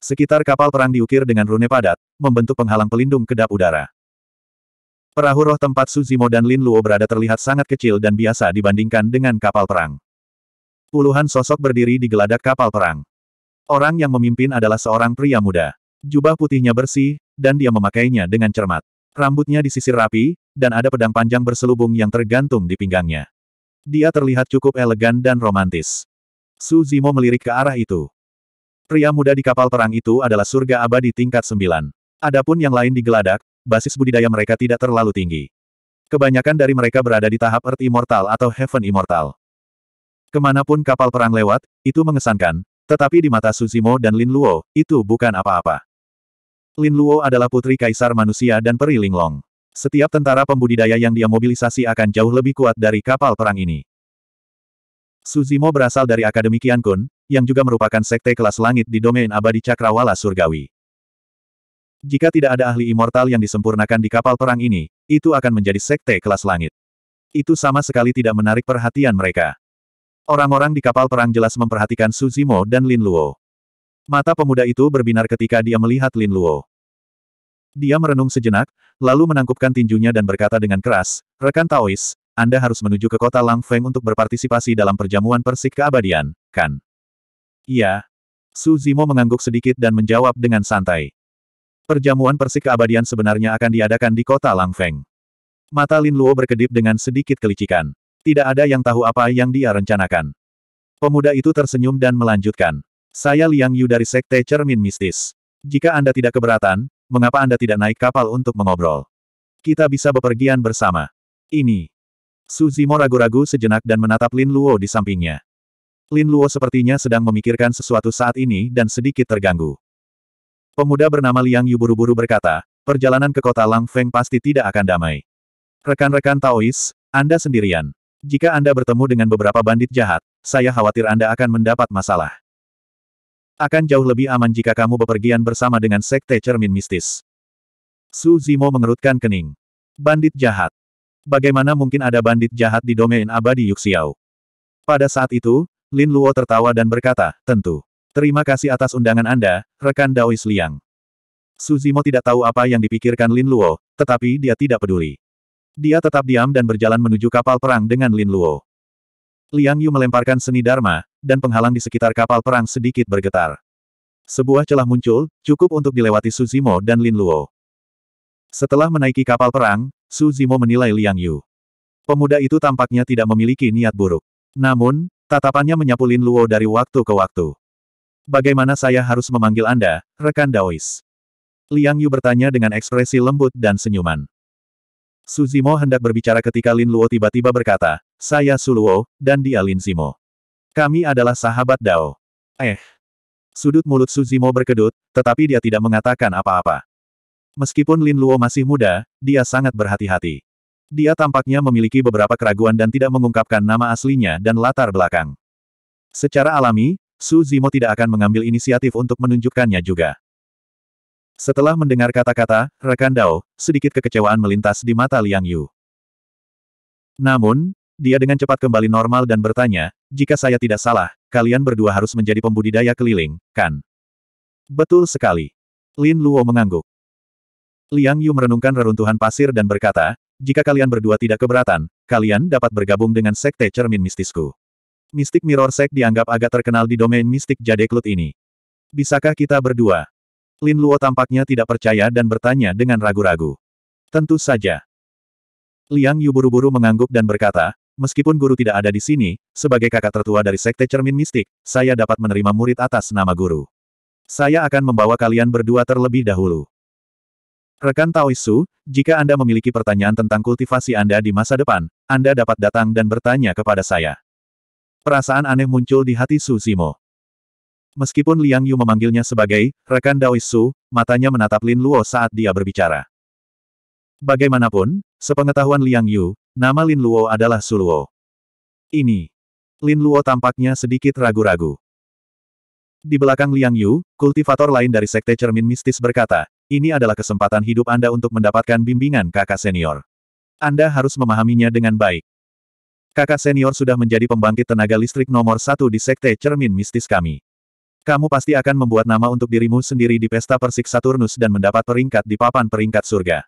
Sekitar kapal perang diukir dengan rune padat, membentuk penghalang pelindung kedap udara. Perahu roh tempat Suzimo dan Lin Luo berada terlihat sangat kecil dan biasa dibandingkan dengan kapal perang. Puluhan sosok berdiri di geladak kapal perang. Orang yang memimpin adalah seorang pria muda. Jubah putihnya bersih, dan dia memakainya dengan cermat. Rambutnya disisir rapi, dan ada pedang panjang berselubung yang tergantung di pinggangnya. Dia terlihat cukup elegan dan romantis. Su Zimo melirik ke arah itu. Pria muda di kapal perang itu adalah surga abadi tingkat sembilan. Adapun yang lain digeladak, basis budidaya mereka tidak terlalu tinggi. Kebanyakan dari mereka berada di tahap Earth Immortal atau Heaven Immortal. Kemanapun kapal perang lewat, itu mengesankan, tetapi di mata Suzimo dan Lin Luo, itu bukan apa-apa. Lin Luo adalah putri kaisar manusia dan peri Linglong. Setiap tentara pembudidaya yang dia mobilisasi akan jauh lebih kuat dari kapal perang ini. Suzimo berasal dari Akademi Kun, yang juga merupakan sekte kelas langit di domain abadi cakrawala surgawi. Jika tidak ada ahli immortal yang disempurnakan di kapal perang ini, itu akan menjadi sekte kelas langit. Itu sama sekali tidak menarik perhatian mereka. Orang-orang di kapal perang jelas memperhatikan Su Zimo dan Lin Luo. Mata pemuda itu berbinar ketika dia melihat Lin Luo. Dia merenung sejenak, lalu menangkupkan tinjunya dan berkata dengan keras, Rekan Taois, Anda harus menuju ke kota Lang Feng untuk berpartisipasi dalam perjamuan persik keabadian, kan? Iya. Su Zimo mengangguk sedikit dan menjawab dengan santai. Perjamuan persik keabadian sebenarnya akan diadakan di kota Lang Feng. Mata Lin Luo berkedip dengan sedikit kelicikan. Tidak ada yang tahu apa yang dia rencanakan. Pemuda itu tersenyum dan melanjutkan. Saya Liang Yu dari Sekte Cermin Mistis. Jika Anda tidak keberatan, mengapa Anda tidak naik kapal untuk mengobrol? Kita bisa bepergian bersama. Ini. Suzimo ragu-ragu sejenak dan menatap Lin Luo di sampingnya. Lin Luo sepertinya sedang memikirkan sesuatu saat ini dan sedikit terganggu. Pemuda bernama Liang Yu buru-buru berkata, perjalanan ke kota Lang Feng pasti tidak akan damai. Rekan-rekan Taois, Anda sendirian. Jika Anda bertemu dengan beberapa bandit jahat, saya khawatir Anda akan mendapat masalah. Akan jauh lebih aman jika kamu bepergian bersama dengan sekte cermin mistis. Su Zimo mengerutkan kening. Bandit jahat. Bagaimana mungkin ada bandit jahat di domain abadi Yuxiao? Pada saat itu, Lin Luo tertawa dan berkata, tentu. Terima kasih atas undangan Anda, rekan Daois Liang. Su Zimo tidak tahu apa yang dipikirkan Lin Luo, tetapi dia tidak peduli. Dia tetap diam dan berjalan menuju kapal perang dengan Lin Luo. Liang Yu melemparkan seni Dharma, dan penghalang di sekitar kapal perang sedikit bergetar. Sebuah celah muncul, cukup untuk dilewati Zimo dan Lin Luo. Setelah menaiki kapal perang, Su Zimo menilai Liang Yu. Pemuda itu tampaknya tidak memiliki niat buruk. Namun, tatapannya menyapu Lin Luo dari waktu ke waktu. Bagaimana saya harus memanggil Anda, rekan Daois? Liang Yu bertanya dengan ekspresi lembut dan senyuman. Su Zimo hendak berbicara ketika Lin Luo tiba-tiba berkata, saya Su Luo dan dia Lin Zimo. Kami adalah sahabat Dao. Eh. Sudut mulut Su Zimo berkedut, tetapi dia tidak mengatakan apa-apa. Meskipun Lin Luo masih muda, dia sangat berhati-hati. Dia tampaknya memiliki beberapa keraguan dan tidak mengungkapkan nama aslinya dan latar belakang. Secara alami, Su Zimo tidak akan mengambil inisiatif untuk menunjukkannya juga. Setelah mendengar kata-kata, rekan Dao, sedikit kekecewaan melintas di mata Liang Yu. Namun, dia dengan cepat kembali normal dan bertanya, jika saya tidak salah, kalian berdua harus menjadi pembudidaya keliling, kan? Betul sekali. Lin Luo mengangguk. Liang Yu merenungkan reruntuhan pasir dan berkata, jika kalian berdua tidak keberatan, kalian dapat bergabung dengan sekte cermin mistisku. Mistik Mirror Sek dianggap agak terkenal di domain mistik Jade Cloud ini. Bisakah kita berdua, Lin Luo tampaknya tidak percaya dan bertanya dengan ragu-ragu. Tentu saja. Liang Yu buru-buru mengangguk dan berkata, meskipun guru tidak ada di sini, sebagai kakak tertua dari Sekte Cermin Mistik, saya dapat menerima murid atas nama guru. Saya akan membawa kalian berdua terlebih dahulu. Rekan Taoisu, jika Anda memiliki pertanyaan tentang kultivasi Anda di masa depan, Anda dapat datang dan bertanya kepada saya. Perasaan aneh muncul di hati Su Zimo. Meskipun Liang Yu memanggilnya sebagai rekan Daoisu, matanya menatap Lin Luo saat dia berbicara. Bagaimanapun, sepengetahuan Liang Yu, nama Lin Luo adalah Su Luo. Ini. Lin Luo tampaknya sedikit ragu-ragu. Di belakang Liang Yu, kultivator lain dari Sekte Cermin Mistis berkata, ini adalah kesempatan hidup Anda untuk mendapatkan bimbingan kakak senior. Anda harus memahaminya dengan baik. Kakak senior sudah menjadi pembangkit tenaga listrik nomor satu di Sekte Cermin Mistis kami. Kamu pasti akan membuat nama untuk dirimu sendiri di pesta Persik Saturnus dan mendapat peringkat di papan peringkat surga.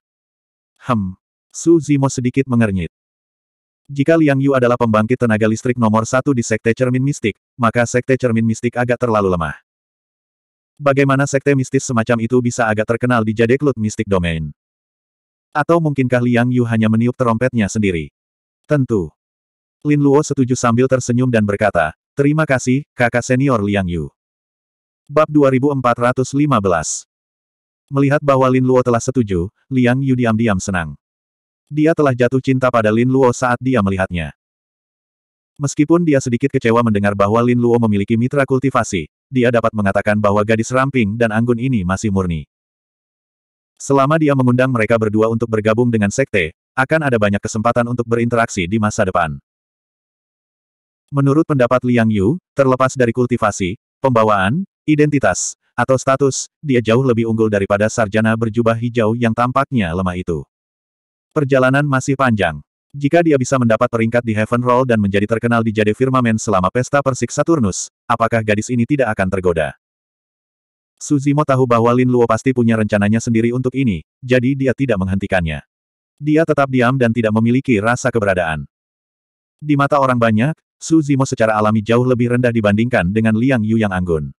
Hem. Su Zimo sedikit mengernyit. Jika Liang Yu adalah pembangkit tenaga listrik nomor satu di Sekte Cermin Mistik, maka Sekte Cermin Mistik agak terlalu lemah. Bagaimana Sekte Mistis semacam itu bisa agak terkenal di Jadeklut Mistik Domain? Atau mungkinkah Liang Yu hanya meniup terompetnya sendiri? Tentu. Lin Luo setuju sambil tersenyum dan berkata, Terima kasih, kakak senior Liang Yu. Bab 2415 Melihat bahwa Lin Luo telah setuju, Liang Yu diam-diam senang. Dia telah jatuh cinta pada Lin Luo saat dia melihatnya. Meskipun dia sedikit kecewa mendengar bahwa Lin Luo memiliki mitra kultivasi, dia dapat mengatakan bahwa gadis ramping dan anggun ini masih murni. Selama dia mengundang mereka berdua untuk bergabung dengan sekte, akan ada banyak kesempatan untuk berinteraksi di masa depan. Menurut pendapat Liang Yu, terlepas dari kultivasi, pembawaan, identitas, atau status, dia jauh lebih unggul daripada sarjana berjubah hijau yang tampaknya lemah itu. Perjalanan masih panjang. Jika dia bisa mendapat peringkat di Heaven Roll dan menjadi terkenal di Jade Firmamen selama pesta Persik Saturnus, apakah gadis ini tidak akan tergoda? Suzimo tahu bahwa Lin Luo pasti punya rencananya sendiri untuk ini, jadi dia tidak menghentikannya. Dia tetap diam dan tidak memiliki rasa keberadaan. Di mata orang banyak, Suzimo secara alami jauh lebih rendah dibandingkan dengan Liang Yu yang anggun.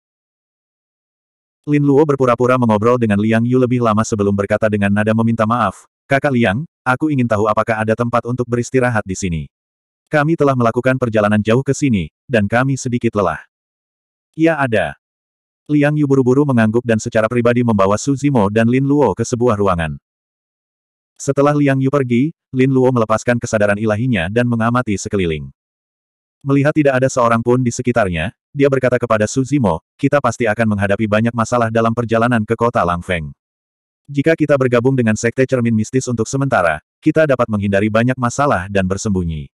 Lin Luo berpura-pura mengobrol dengan Liang Yu lebih lama sebelum berkata dengan nada meminta maaf, Kakak Liang, aku ingin tahu apakah ada tempat untuk beristirahat di sini. Kami telah melakukan perjalanan jauh ke sini, dan kami sedikit lelah. Ya ada. Liang Yu buru-buru mengangguk dan secara pribadi membawa Su Zimo dan Lin Luo ke sebuah ruangan. Setelah Liang Yu pergi, Lin Luo melepaskan kesadaran ilahinya dan mengamati sekeliling. Melihat tidak ada seorang pun di sekitarnya, dia berkata kepada Suzimo, kita pasti akan menghadapi banyak masalah dalam perjalanan ke kota Langfeng. Jika kita bergabung dengan Sekte Cermin Mistis untuk sementara, kita dapat menghindari banyak masalah dan bersembunyi.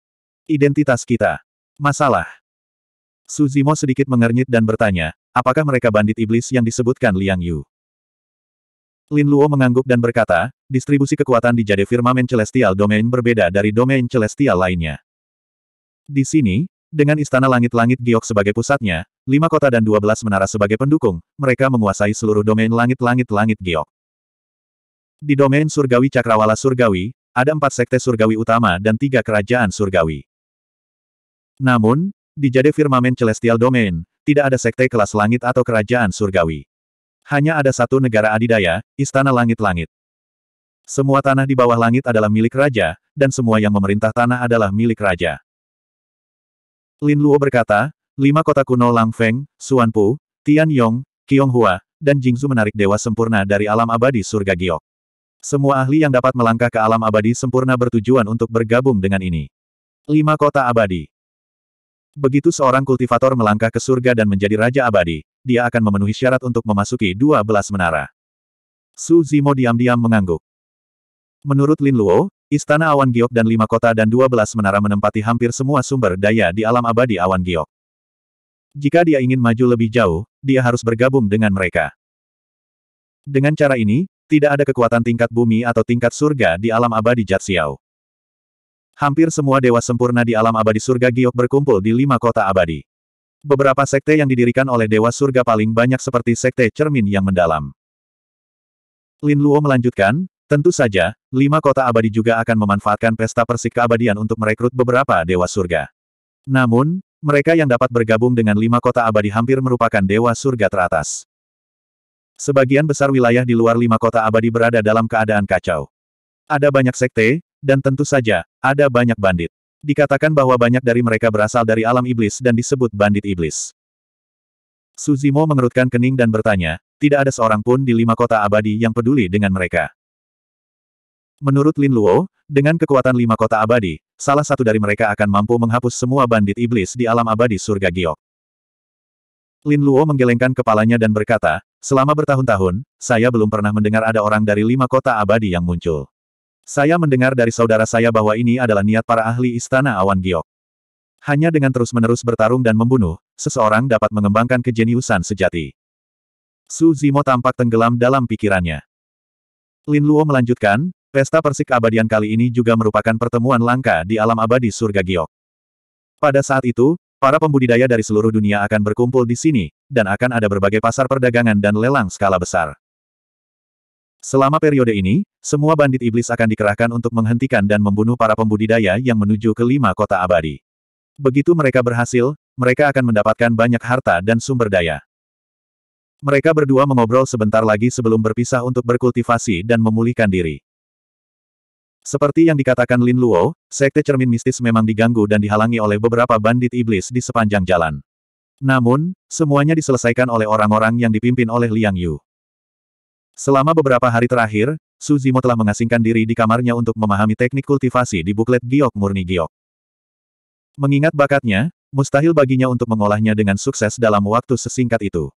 Identitas kita. Masalah. Suzimo sedikit mengernyit dan bertanya, apakah mereka bandit iblis yang disebutkan Liang Yu? Lin Luo mengangguk dan berkata, distribusi kekuatan di jade firmamen celestial domain berbeda dari domain celestial lainnya. Di sini, dengan istana langit-langit giok sebagai pusatnya, lima kota dan dua belas menara sebagai pendukung, mereka menguasai seluruh domain langit-langit-langit giok. Di domain surgawi Cakrawala Surgawi, ada empat sekte surgawi utama dan tiga kerajaan surgawi. Namun, di jade firmamen celestial domain, tidak ada sekte kelas langit atau kerajaan surgawi. Hanya ada satu negara adidaya, istana langit-langit. Semua tanah di bawah langit adalah milik raja, dan semua yang memerintah tanah adalah milik raja. Lin Luo berkata, lima kota kuno Lang Feng, Pu, Tian Yong, Qiong Hua, dan Jingzu menarik dewa sempurna dari alam abadi surga giok. Semua ahli yang dapat melangkah ke alam abadi sempurna bertujuan untuk bergabung dengan ini. Lima kota abadi. Begitu seorang kultivator melangkah ke surga dan menjadi raja abadi, dia akan memenuhi syarat untuk memasuki dua belas menara. Su Zimo diam-diam mengangguk. Menurut Lin Luo, Istana Awan Giok dan lima kota dan dua belas menara menempati hampir semua sumber daya di alam abadi Awan Giok. Jika dia ingin maju lebih jauh, dia harus bergabung dengan mereka. Dengan cara ini, tidak ada kekuatan tingkat bumi atau tingkat surga di alam abadi Jatsiao. Hampir semua dewa sempurna di alam abadi surga Giok berkumpul di lima kota abadi. Beberapa sekte yang didirikan oleh dewa surga paling banyak seperti sekte cermin yang mendalam. Lin Luo melanjutkan, Tentu saja, lima kota abadi juga akan memanfaatkan pesta persik keabadian untuk merekrut beberapa dewa surga. Namun, mereka yang dapat bergabung dengan lima kota abadi hampir merupakan dewa surga teratas. Sebagian besar wilayah di luar lima kota abadi berada dalam keadaan kacau. Ada banyak sekte, dan tentu saja, ada banyak bandit. Dikatakan bahwa banyak dari mereka berasal dari alam iblis dan disebut bandit iblis. Suzimo mengerutkan kening dan bertanya, tidak ada seorang pun di lima kota abadi yang peduli dengan mereka. Menurut Lin Luo, dengan kekuatan lima kota abadi, salah satu dari mereka akan mampu menghapus semua bandit iblis di alam abadi surga giok. Lin Luo menggelengkan kepalanya dan berkata, selama bertahun-tahun, saya belum pernah mendengar ada orang dari lima kota abadi yang muncul. Saya mendengar dari saudara saya bahwa ini adalah niat para ahli istana awan giok. Hanya dengan terus-menerus bertarung dan membunuh, seseorang dapat mengembangkan kejeniusan sejati. Su Zimo tampak tenggelam dalam pikirannya. Lin Luo melanjutkan, Pesta Persik Abadian kali ini juga merupakan pertemuan langka di alam abadi surga Giok. Pada saat itu, para pembudidaya dari seluruh dunia akan berkumpul di sini, dan akan ada berbagai pasar perdagangan dan lelang skala besar. Selama periode ini, semua bandit iblis akan dikerahkan untuk menghentikan dan membunuh para pembudidaya yang menuju ke lima kota abadi. Begitu mereka berhasil, mereka akan mendapatkan banyak harta dan sumber daya. Mereka berdua mengobrol sebentar lagi sebelum berpisah untuk berkultivasi dan memulihkan diri. Seperti yang dikatakan Lin Luo, sekte cermin mistis memang diganggu dan dihalangi oleh beberapa bandit iblis di sepanjang jalan. Namun, semuanya diselesaikan oleh orang-orang yang dipimpin oleh Liang Yu. Selama beberapa hari terakhir, Su Zimo telah mengasingkan diri di kamarnya untuk memahami teknik kultivasi di buklet giok murni giok. Mengingat bakatnya, mustahil baginya untuk mengolahnya dengan sukses dalam waktu sesingkat itu.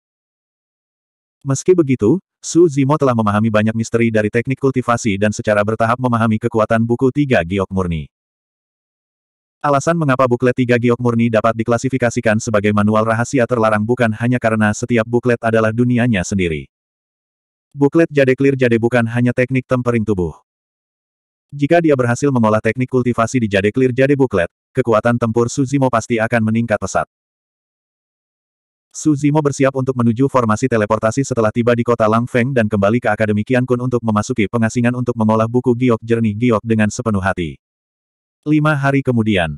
Meski begitu, Su Zimo telah memahami banyak misteri dari teknik kultivasi dan secara bertahap memahami kekuatan buku tiga giok murni. Alasan mengapa buklet tiga giok murni dapat diklasifikasikan sebagai manual rahasia terlarang bukan hanya karena setiap buklet adalah dunianya sendiri. Buklet jade clear jade bukan hanya teknik tempering tubuh. Jika dia berhasil mengolah teknik kultivasi di jade clear jade buklet, kekuatan tempur Suzimo pasti akan meningkat pesat. Su Zimo bersiap untuk menuju formasi teleportasi setelah tiba di kota Lang Feng dan kembali ke Akademi Qian Kun untuk memasuki pengasingan untuk mengolah buku giok jernih giok dengan sepenuh hati. Lima hari kemudian.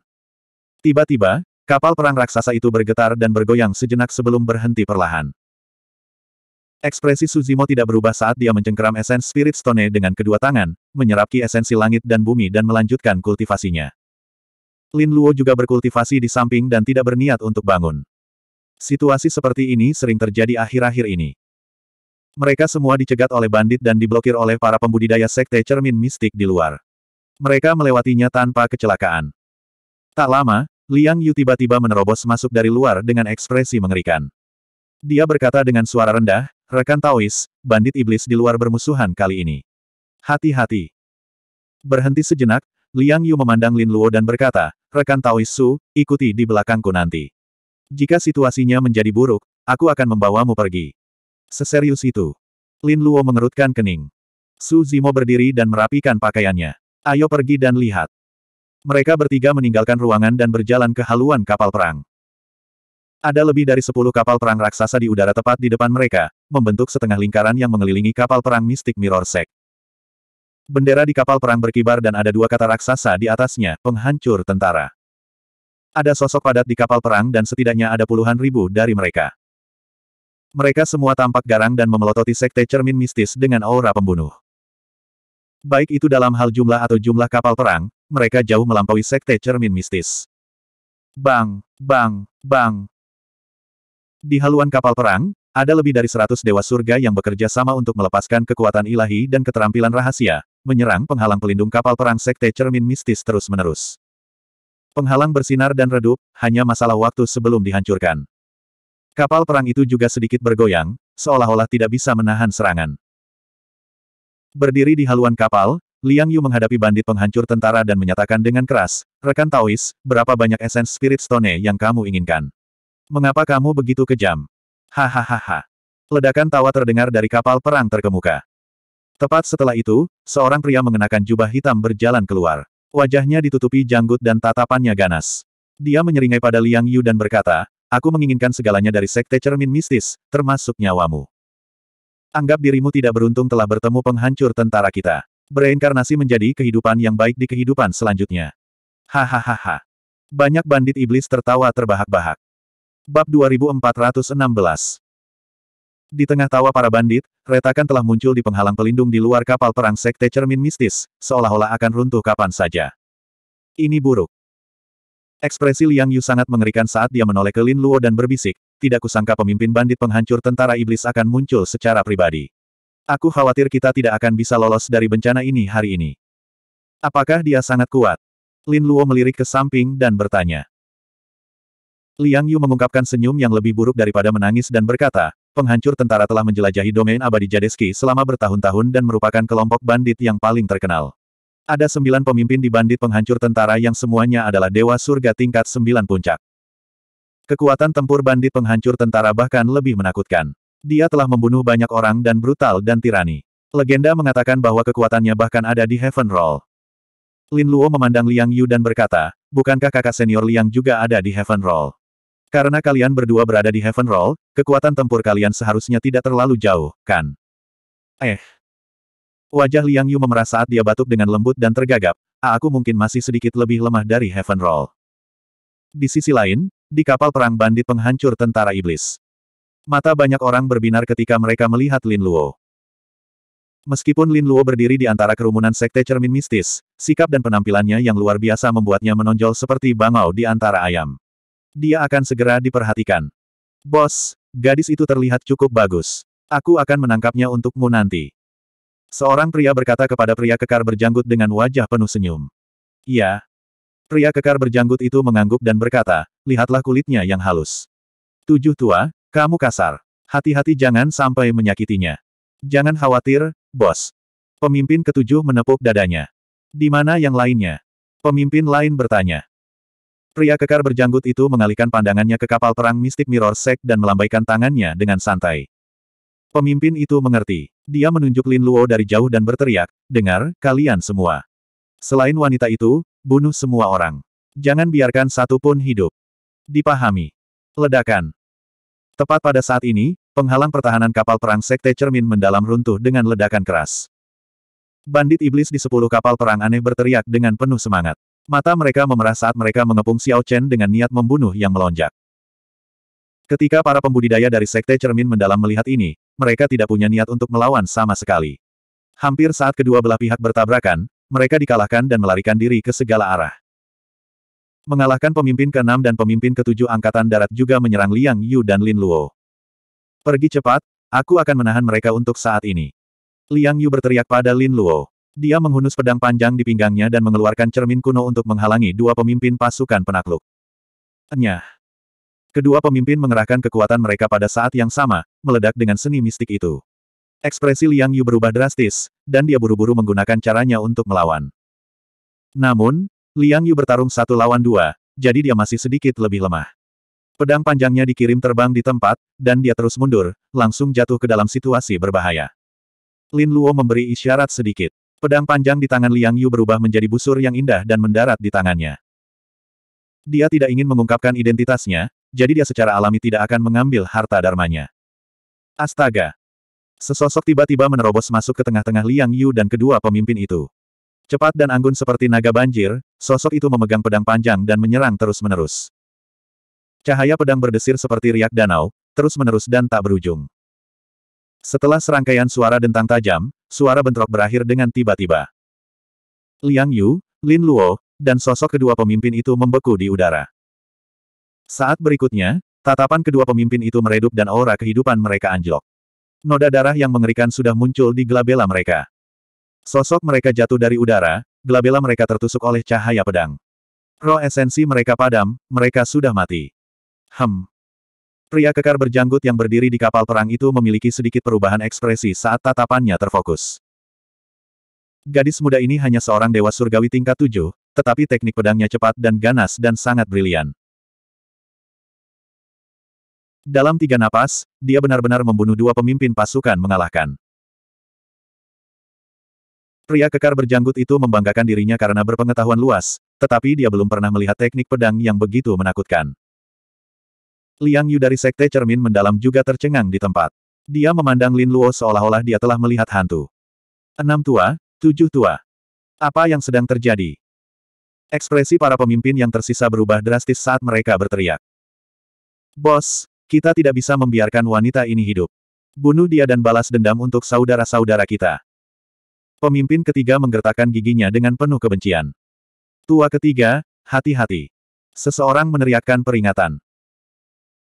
Tiba-tiba, kapal perang raksasa itu bergetar dan bergoyang sejenak sebelum berhenti perlahan. Ekspresi Suzimo tidak berubah saat dia mencengkeram esens Spirit Stone dengan kedua tangan, menyerap ki esensi langit dan bumi dan melanjutkan kultivasinya. Lin Luo juga berkultivasi di samping dan tidak berniat untuk bangun. Situasi seperti ini sering terjadi akhir-akhir ini. Mereka semua dicegat oleh bandit dan diblokir oleh para pembudidaya sekte cermin mistik di luar. Mereka melewatinya tanpa kecelakaan. Tak lama, Liang Yu tiba-tiba menerobos masuk dari luar dengan ekspresi mengerikan. Dia berkata dengan suara rendah, rekan Taois, bandit iblis di luar bermusuhan kali ini. Hati-hati. Berhenti sejenak, Liang Yu memandang Lin Luo dan berkata, rekan Taois Su, ikuti di belakangku nanti. Jika situasinya menjadi buruk, aku akan membawamu pergi. Seserius itu. Lin Luo mengerutkan kening. Su Zimo berdiri dan merapikan pakaiannya. Ayo pergi dan lihat. Mereka bertiga meninggalkan ruangan dan berjalan ke haluan kapal perang. Ada lebih dari sepuluh kapal perang raksasa di udara tepat di depan mereka, membentuk setengah lingkaran yang mengelilingi kapal perang mistik Mirror Sek. Bendera di kapal perang berkibar dan ada dua kata raksasa di atasnya, penghancur tentara. Ada sosok padat di kapal perang dan setidaknya ada puluhan ribu dari mereka. Mereka semua tampak garang dan memelototi sekte cermin mistis dengan aura pembunuh. Baik itu dalam hal jumlah atau jumlah kapal perang, mereka jauh melampaui sekte cermin mistis. Bang, bang, bang. Di haluan kapal perang, ada lebih dari seratus dewa surga yang bekerja sama untuk melepaskan kekuatan ilahi dan keterampilan rahasia, menyerang penghalang pelindung kapal perang Sekte Cermin Mistis terus-menerus. Penghalang bersinar dan redup, hanya masalah waktu sebelum dihancurkan. Kapal perang itu juga sedikit bergoyang, seolah-olah tidak bisa menahan serangan. Berdiri di haluan kapal, Liang Yu menghadapi bandit penghancur tentara dan menyatakan dengan keras, Rekan Taois, berapa banyak esens Spirit Stone yang kamu inginkan? Mengapa kamu begitu kejam? Hahaha. Ledakan tawa terdengar dari kapal perang terkemuka. Tepat setelah itu, seorang pria mengenakan jubah hitam berjalan keluar. Wajahnya ditutupi janggut dan tatapannya ganas. Dia menyeringai pada Liang Yu dan berkata, aku menginginkan segalanya dari sekte cermin mistis, termasuk nyawamu. Anggap dirimu tidak beruntung telah bertemu penghancur tentara kita. Bereinkarnasi menjadi kehidupan yang baik di kehidupan selanjutnya. Hahaha. Banyak bandit iblis tertawa terbahak-bahak. Bab 2416 di tengah tawa para bandit, retakan telah muncul di penghalang pelindung di luar kapal perang Sekte Cermin Mistis, seolah-olah akan runtuh kapan saja. Ini buruk. Ekspresi Liang Yu sangat mengerikan saat dia menoleh ke Lin Luo dan berbisik, tidak kusangka pemimpin bandit penghancur tentara iblis akan muncul secara pribadi. Aku khawatir kita tidak akan bisa lolos dari bencana ini hari ini. Apakah dia sangat kuat? Lin Luo melirik ke samping dan bertanya. Liang Yu mengungkapkan senyum yang lebih buruk daripada menangis dan berkata, penghancur tentara telah menjelajahi domain abadi Jadeski selama bertahun-tahun dan merupakan kelompok bandit yang paling terkenal. Ada sembilan pemimpin di bandit penghancur tentara yang semuanya adalah Dewa Surga tingkat sembilan puncak. Kekuatan tempur bandit penghancur tentara bahkan lebih menakutkan. Dia telah membunuh banyak orang dan brutal dan tirani. Legenda mengatakan bahwa kekuatannya bahkan ada di Heaven Roll. Lin Luo memandang Liang Yu dan berkata, bukankah kakak senior Liang juga ada di Heaven Roll? Karena kalian berdua berada di Heaven Roll, kekuatan tempur kalian seharusnya tidak terlalu jauh, kan? Eh. Wajah Liang Yu memerah saat dia batuk dengan lembut dan tergagap. Ah, aku mungkin masih sedikit lebih lemah dari Heaven Roll. Di sisi lain, di kapal perang bandit penghancur tentara iblis. Mata banyak orang berbinar ketika mereka melihat Lin Luo. Meskipun Lin Luo berdiri di antara kerumunan sekte cermin mistis, sikap dan penampilannya yang luar biasa membuatnya menonjol seperti bangau di antara ayam. Dia akan segera diperhatikan. Bos, gadis itu terlihat cukup bagus. Aku akan menangkapnya untukmu nanti. Seorang pria berkata kepada pria kekar berjanggut dengan wajah penuh senyum. Ya. Pria kekar berjanggut itu mengangguk dan berkata, lihatlah kulitnya yang halus. Tujuh tua, kamu kasar. Hati-hati jangan sampai menyakitinya. Jangan khawatir, bos. Pemimpin ketujuh menepuk dadanya. Di mana yang lainnya? Pemimpin lain bertanya. Pria kekar berjanggut itu mengalihkan pandangannya ke kapal perang mistik Mirror Sect dan melambaikan tangannya dengan santai. Pemimpin itu mengerti. Dia menunjuk Lin Luo dari jauh dan berteriak, Dengar, kalian semua. Selain wanita itu, bunuh semua orang. Jangan biarkan satu pun hidup. Dipahami. Ledakan. Tepat pada saat ini, penghalang pertahanan kapal perang Sekte Cermin mendalam runtuh dengan ledakan keras. Bandit iblis di sepuluh kapal perang aneh berteriak dengan penuh semangat. Mata mereka memerah saat mereka mengepung Xiao Chen dengan niat membunuh yang melonjak. Ketika para pembudidaya dari Sekte Cermin mendalam melihat ini, mereka tidak punya niat untuk melawan sama sekali. Hampir saat kedua belah pihak bertabrakan, mereka dikalahkan dan melarikan diri ke segala arah. Mengalahkan pemimpin ke-6 dan pemimpin ke-7 Angkatan Darat juga menyerang Liang Yu dan Lin Luo. Pergi cepat, aku akan menahan mereka untuk saat ini. Liang Yu berteriak pada Lin Luo. Dia menghunus pedang panjang di pinggangnya dan mengeluarkan cermin kuno untuk menghalangi dua pemimpin pasukan penakluk. Enyah. Kedua pemimpin mengerahkan kekuatan mereka pada saat yang sama, meledak dengan seni mistik itu. Ekspresi Liang Yu berubah drastis, dan dia buru-buru menggunakan caranya untuk melawan. Namun, Liang Yu bertarung satu lawan dua, jadi dia masih sedikit lebih lemah. Pedang panjangnya dikirim terbang di tempat, dan dia terus mundur, langsung jatuh ke dalam situasi berbahaya. Lin Luo memberi isyarat sedikit. Pedang panjang di tangan Liang Yu berubah menjadi busur yang indah dan mendarat di tangannya. Dia tidak ingin mengungkapkan identitasnya, jadi dia secara alami tidak akan mengambil harta dharmanya. Astaga! Sesosok tiba-tiba menerobos masuk ke tengah-tengah Liang Yu dan kedua pemimpin itu. Cepat dan anggun seperti naga banjir, sosok itu memegang pedang panjang dan menyerang terus-menerus. Cahaya pedang berdesir seperti riak danau, terus-menerus dan tak berujung. Setelah serangkaian suara dentang tajam, suara bentrok berakhir dengan tiba-tiba. Liang Yu, Lin Luo, dan sosok kedua pemimpin itu membeku di udara. Saat berikutnya, tatapan kedua pemimpin itu meredup dan aura kehidupan mereka anjlok. Noda darah yang mengerikan sudah muncul di gelabela mereka. Sosok mereka jatuh dari udara, gelabela mereka tertusuk oleh cahaya pedang. Roh esensi mereka padam, mereka sudah mati. Hem, Pria kekar berjanggut yang berdiri di kapal perang itu memiliki sedikit perubahan ekspresi saat tatapannya terfokus. Gadis muda ini hanya seorang dewa surgawi tingkat tujuh, tetapi teknik pedangnya cepat dan ganas dan sangat brilian. Dalam tiga napas, dia benar-benar membunuh dua pemimpin pasukan mengalahkan. Pria kekar berjanggut itu membanggakan dirinya karena berpengetahuan luas, tetapi dia belum pernah melihat teknik pedang yang begitu menakutkan. Liang Yu dari Sekte Cermin Mendalam juga tercengang di tempat. Dia memandang Lin Luo seolah-olah dia telah melihat hantu. Enam tua, tujuh tua. Apa yang sedang terjadi? Ekspresi para pemimpin yang tersisa berubah drastis saat mereka berteriak. Bos, kita tidak bisa membiarkan wanita ini hidup. Bunuh dia dan balas dendam untuk saudara-saudara kita. Pemimpin ketiga menggertakkan giginya dengan penuh kebencian. Tua ketiga, hati-hati. Seseorang meneriakkan peringatan.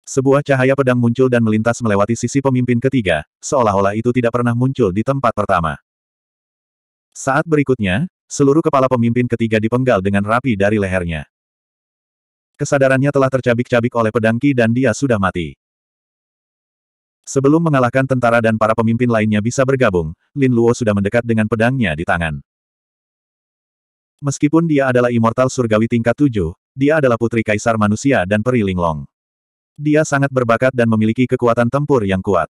Sebuah cahaya pedang muncul dan melintas melewati sisi pemimpin ketiga, seolah-olah itu tidak pernah muncul di tempat pertama. Saat berikutnya, seluruh kepala pemimpin ketiga dipenggal dengan rapi dari lehernya. Kesadarannya telah tercabik-cabik oleh pedang Ki dan dia sudah mati. Sebelum mengalahkan tentara dan para pemimpin lainnya bisa bergabung, Lin Luo sudah mendekat dengan pedangnya di tangan. Meskipun dia adalah immortal surgawi tingkat 7, dia adalah putri kaisar manusia dan peri linglong. Dia sangat berbakat dan memiliki kekuatan tempur yang kuat.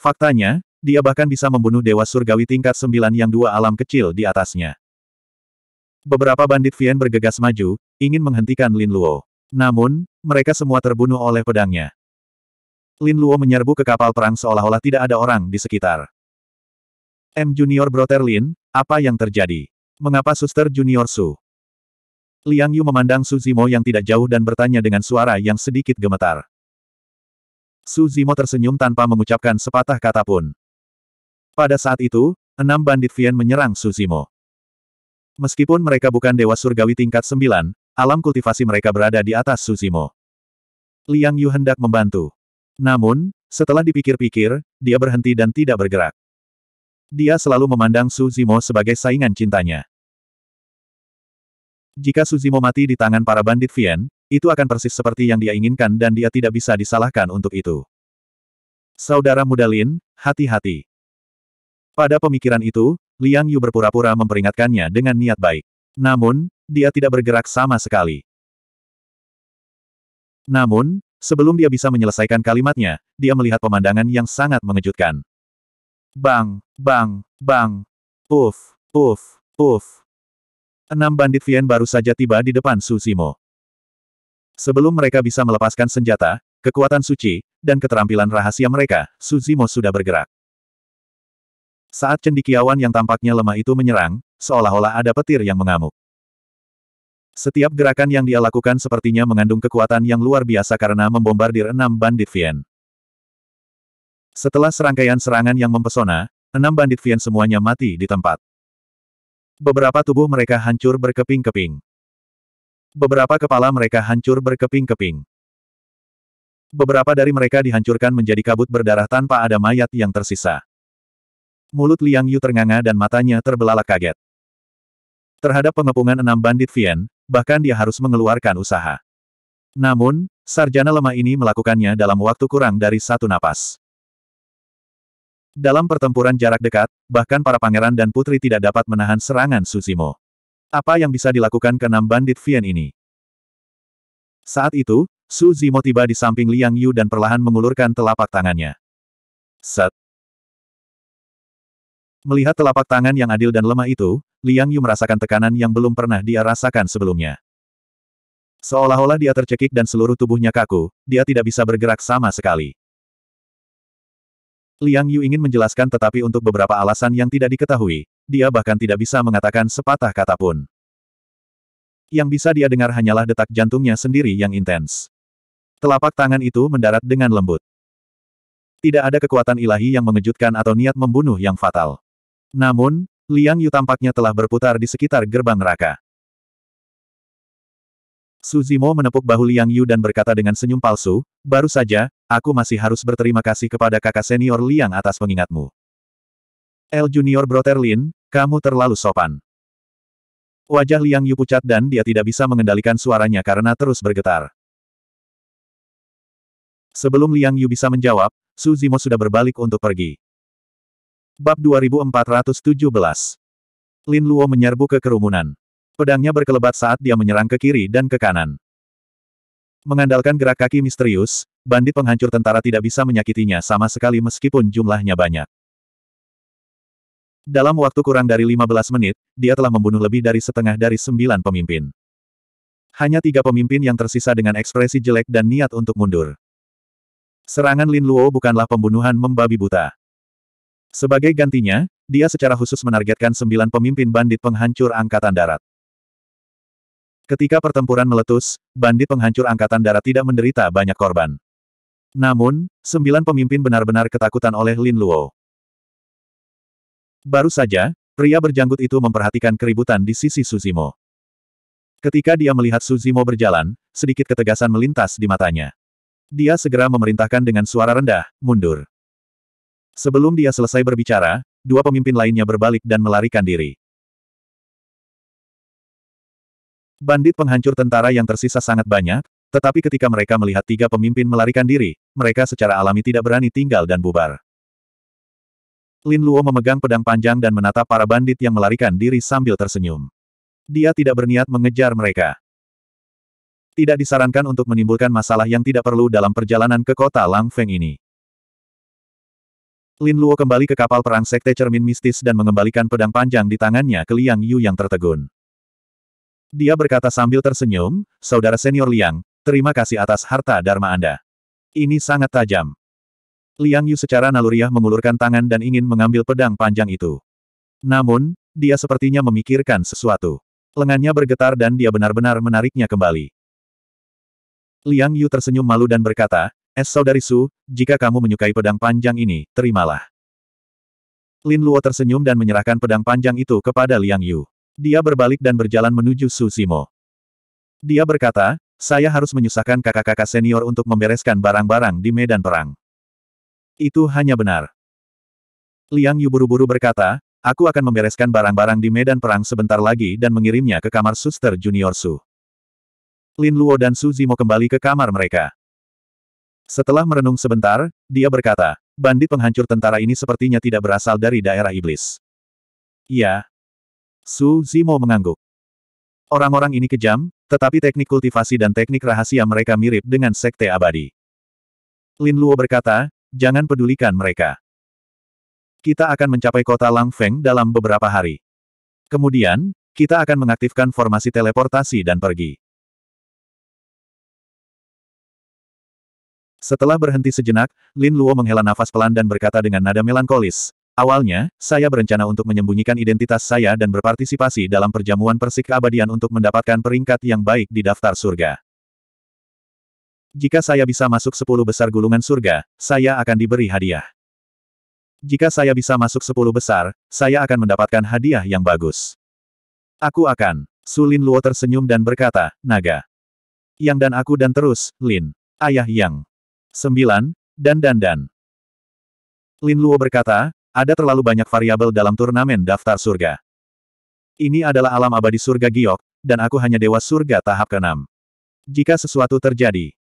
Faktanya, dia bahkan bisa membunuh dewa surgawi tingkat sembilan yang dua alam kecil di atasnya. Beberapa bandit Vien bergegas maju, ingin menghentikan Lin Luo. Namun, mereka semua terbunuh oleh pedangnya. Lin Luo menyerbu ke kapal perang seolah-olah tidak ada orang di sekitar. M Junior Brother Lin, apa yang terjadi? Mengapa Suster Junior Su? Liang Yu memandang Su Zimo yang tidak jauh dan bertanya dengan suara yang sedikit gemetar. Su Zimo tersenyum tanpa mengucapkan sepatah kata pun. Pada saat itu, enam bandit Vian menyerang Su Zimo. Meskipun mereka bukan dewa surgawi tingkat sembilan, alam kultivasi mereka berada di atas Su Zimo. Liang Yu hendak membantu. Namun, setelah dipikir-pikir, dia berhenti dan tidak bergerak. Dia selalu memandang Su Zimo sebagai saingan cintanya. Jika Suzimo mati di tangan para bandit Vien, itu akan persis seperti yang dia inginkan dan dia tidak bisa disalahkan untuk itu. Saudara muda Lin, hati-hati. Pada pemikiran itu, Liang Yu berpura-pura memperingatkannya dengan niat baik. Namun, dia tidak bergerak sama sekali. Namun, sebelum dia bisa menyelesaikan kalimatnya, dia melihat pemandangan yang sangat mengejutkan. Bang, bang, bang, puff, puff, puff. Enam bandit Vien baru saja tiba di depan Suzimo. Sebelum mereka bisa melepaskan senjata, kekuatan suci, dan keterampilan rahasia mereka, Suzimo sudah bergerak. Saat cendikiawan yang tampaknya lemah itu menyerang, seolah-olah ada petir yang mengamuk. Setiap gerakan yang dia lakukan sepertinya mengandung kekuatan yang luar biasa karena membombardir enam bandit Vien. Setelah serangkaian serangan yang mempesona, enam bandit Vien semuanya mati di tempat. Beberapa tubuh mereka hancur berkeping-keping. Beberapa kepala mereka hancur berkeping-keping. Beberapa dari mereka dihancurkan menjadi kabut berdarah tanpa ada mayat yang tersisa. Mulut Liang Yu ternganga dan matanya terbelalak kaget. Terhadap pengepungan enam bandit Vian, bahkan dia harus mengeluarkan usaha. Namun, sarjana lemah ini melakukannya dalam waktu kurang dari satu napas. Dalam pertempuran jarak dekat, bahkan para pangeran dan putri tidak dapat menahan serangan Suzimo. Apa yang bisa dilakukan ke enam bandit Vien ini? Saat itu, Su Zimo tiba di samping Liang Yu dan perlahan mengulurkan telapak tangannya. Set. Melihat telapak tangan yang adil dan lemah itu, Liang Yu merasakan tekanan yang belum pernah dia rasakan sebelumnya. Seolah-olah dia tercekik dan seluruh tubuhnya kaku, dia tidak bisa bergerak sama sekali. Liang Yu ingin menjelaskan tetapi untuk beberapa alasan yang tidak diketahui, dia bahkan tidak bisa mengatakan sepatah kata pun. Yang bisa dia dengar hanyalah detak jantungnya sendiri yang intens. Telapak tangan itu mendarat dengan lembut. Tidak ada kekuatan ilahi yang mengejutkan atau niat membunuh yang fatal. Namun, Liang Yu tampaknya telah berputar di sekitar gerbang neraka. Suzimo menepuk bahu Liang Yu dan berkata dengan senyum palsu, baru saja, aku masih harus berterima kasih kepada kakak senior Liang atas pengingatmu. El Junior Brother Lin, kamu terlalu sopan. Wajah Liang Yu pucat dan dia tidak bisa mengendalikan suaranya karena terus bergetar. Sebelum Liang Yu bisa menjawab, Suzimo sudah berbalik untuk pergi. Bab 2417 Lin Luo menyerbu ke kerumunan. Pedangnya berkelebat saat dia menyerang ke kiri dan ke kanan. Mengandalkan gerak kaki misterius, bandit penghancur tentara tidak bisa menyakitinya sama sekali meskipun jumlahnya banyak. Dalam waktu kurang dari 15 menit, dia telah membunuh lebih dari setengah dari sembilan pemimpin. Hanya tiga pemimpin yang tersisa dengan ekspresi jelek dan niat untuk mundur. Serangan Lin Luo bukanlah pembunuhan membabi buta. Sebagai gantinya, dia secara khusus menargetkan sembilan pemimpin bandit penghancur Angkatan Darat. Ketika pertempuran meletus, bandit penghancur angkatan darat tidak menderita banyak korban. Namun, sembilan pemimpin benar-benar ketakutan oleh Lin Luo. Baru saja, pria berjanggut itu memperhatikan keributan di sisi Suzimo. Ketika dia melihat Suzimo berjalan, sedikit ketegasan melintas di matanya. Dia segera memerintahkan dengan suara rendah, mundur. Sebelum dia selesai berbicara, dua pemimpin lainnya berbalik dan melarikan diri. Bandit penghancur tentara yang tersisa sangat banyak, tetapi ketika mereka melihat tiga pemimpin melarikan diri, mereka secara alami tidak berani tinggal dan bubar. Lin Luo memegang pedang panjang dan menatap para bandit yang melarikan diri sambil tersenyum. Dia tidak berniat mengejar mereka. Tidak disarankan untuk menimbulkan masalah yang tidak perlu dalam perjalanan ke kota Lang Feng ini. Lin Luo kembali ke kapal perang Sekte Cermin Mistis dan mengembalikan pedang panjang di tangannya ke Liang Yu yang tertegun. Dia berkata sambil tersenyum, Saudara Senior Liang, terima kasih atas harta Dharma Anda. Ini sangat tajam. Liang Yu secara naluriah mengulurkan tangan dan ingin mengambil pedang panjang itu. Namun, dia sepertinya memikirkan sesuatu. Lengannya bergetar dan dia benar-benar menariknya kembali. Liang Yu tersenyum malu dan berkata, Es Saudari Su, jika kamu menyukai pedang panjang ini, terimalah. Lin Luo tersenyum dan menyerahkan pedang panjang itu kepada Liang Yu. Dia berbalik dan berjalan menuju Susimo. Dia berkata, saya harus menyusahkan kakak-kakak senior untuk membereskan barang-barang di medan perang. Itu hanya benar. Liang Yu buru-buru berkata, aku akan membereskan barang-barang di medan perang sebentar lagi dan mengirimnya ke kamar suster junior Su. Lin Luo dan Su Zimo kembali ke kamar mereka. Setelah merenung sebentar, dia berkata, bandit penghancur tentara ini sepertinya tidak berasal dari daerah iblis. Ya, Su Zimo mengangguk. Orang-orang ini kejam, tetapi teknik kultivasi dan teknik rahasia mereka mirip dengan sekte abadi. Lin Luo berkata, jangan pedulikan mereka. Kita akan mencapai kota Lang Feng dalam beberapa hari. Kemudian, kita akan mengaktifkan formasi teleportasi dan pergi. Setelah berhenti sejenak, Lin Luo menghela nafas pelan dan berkata dengan nada melankolis, Awalnya, saya berencana untuk menyembunyikan identitas saya dan berpartisipasi dalam perjamuan persik abadian untuk mendapatkan peringkat yang baik di daftar surga. Jika saya bisa masuk 10 besar gulungan surga, saya akan diberi hadiah. Jika saya bisa masuk 10 besar, saya akan mendapatkan hadiah yang bagus. Aku akan. Sulin Luo tersenyum dan berkata, naga. Yang dan aku dan terus, Lin. Ayah Yang. sembilan Dan dan dan. Lin Luo berkata, ada terlalu banyak variabel dalam turnamen daftar surga. Ini adalah alam abadi surga giok, dan aku hanya dewa surga tahap ke-6. Jika sesuatu terjadi.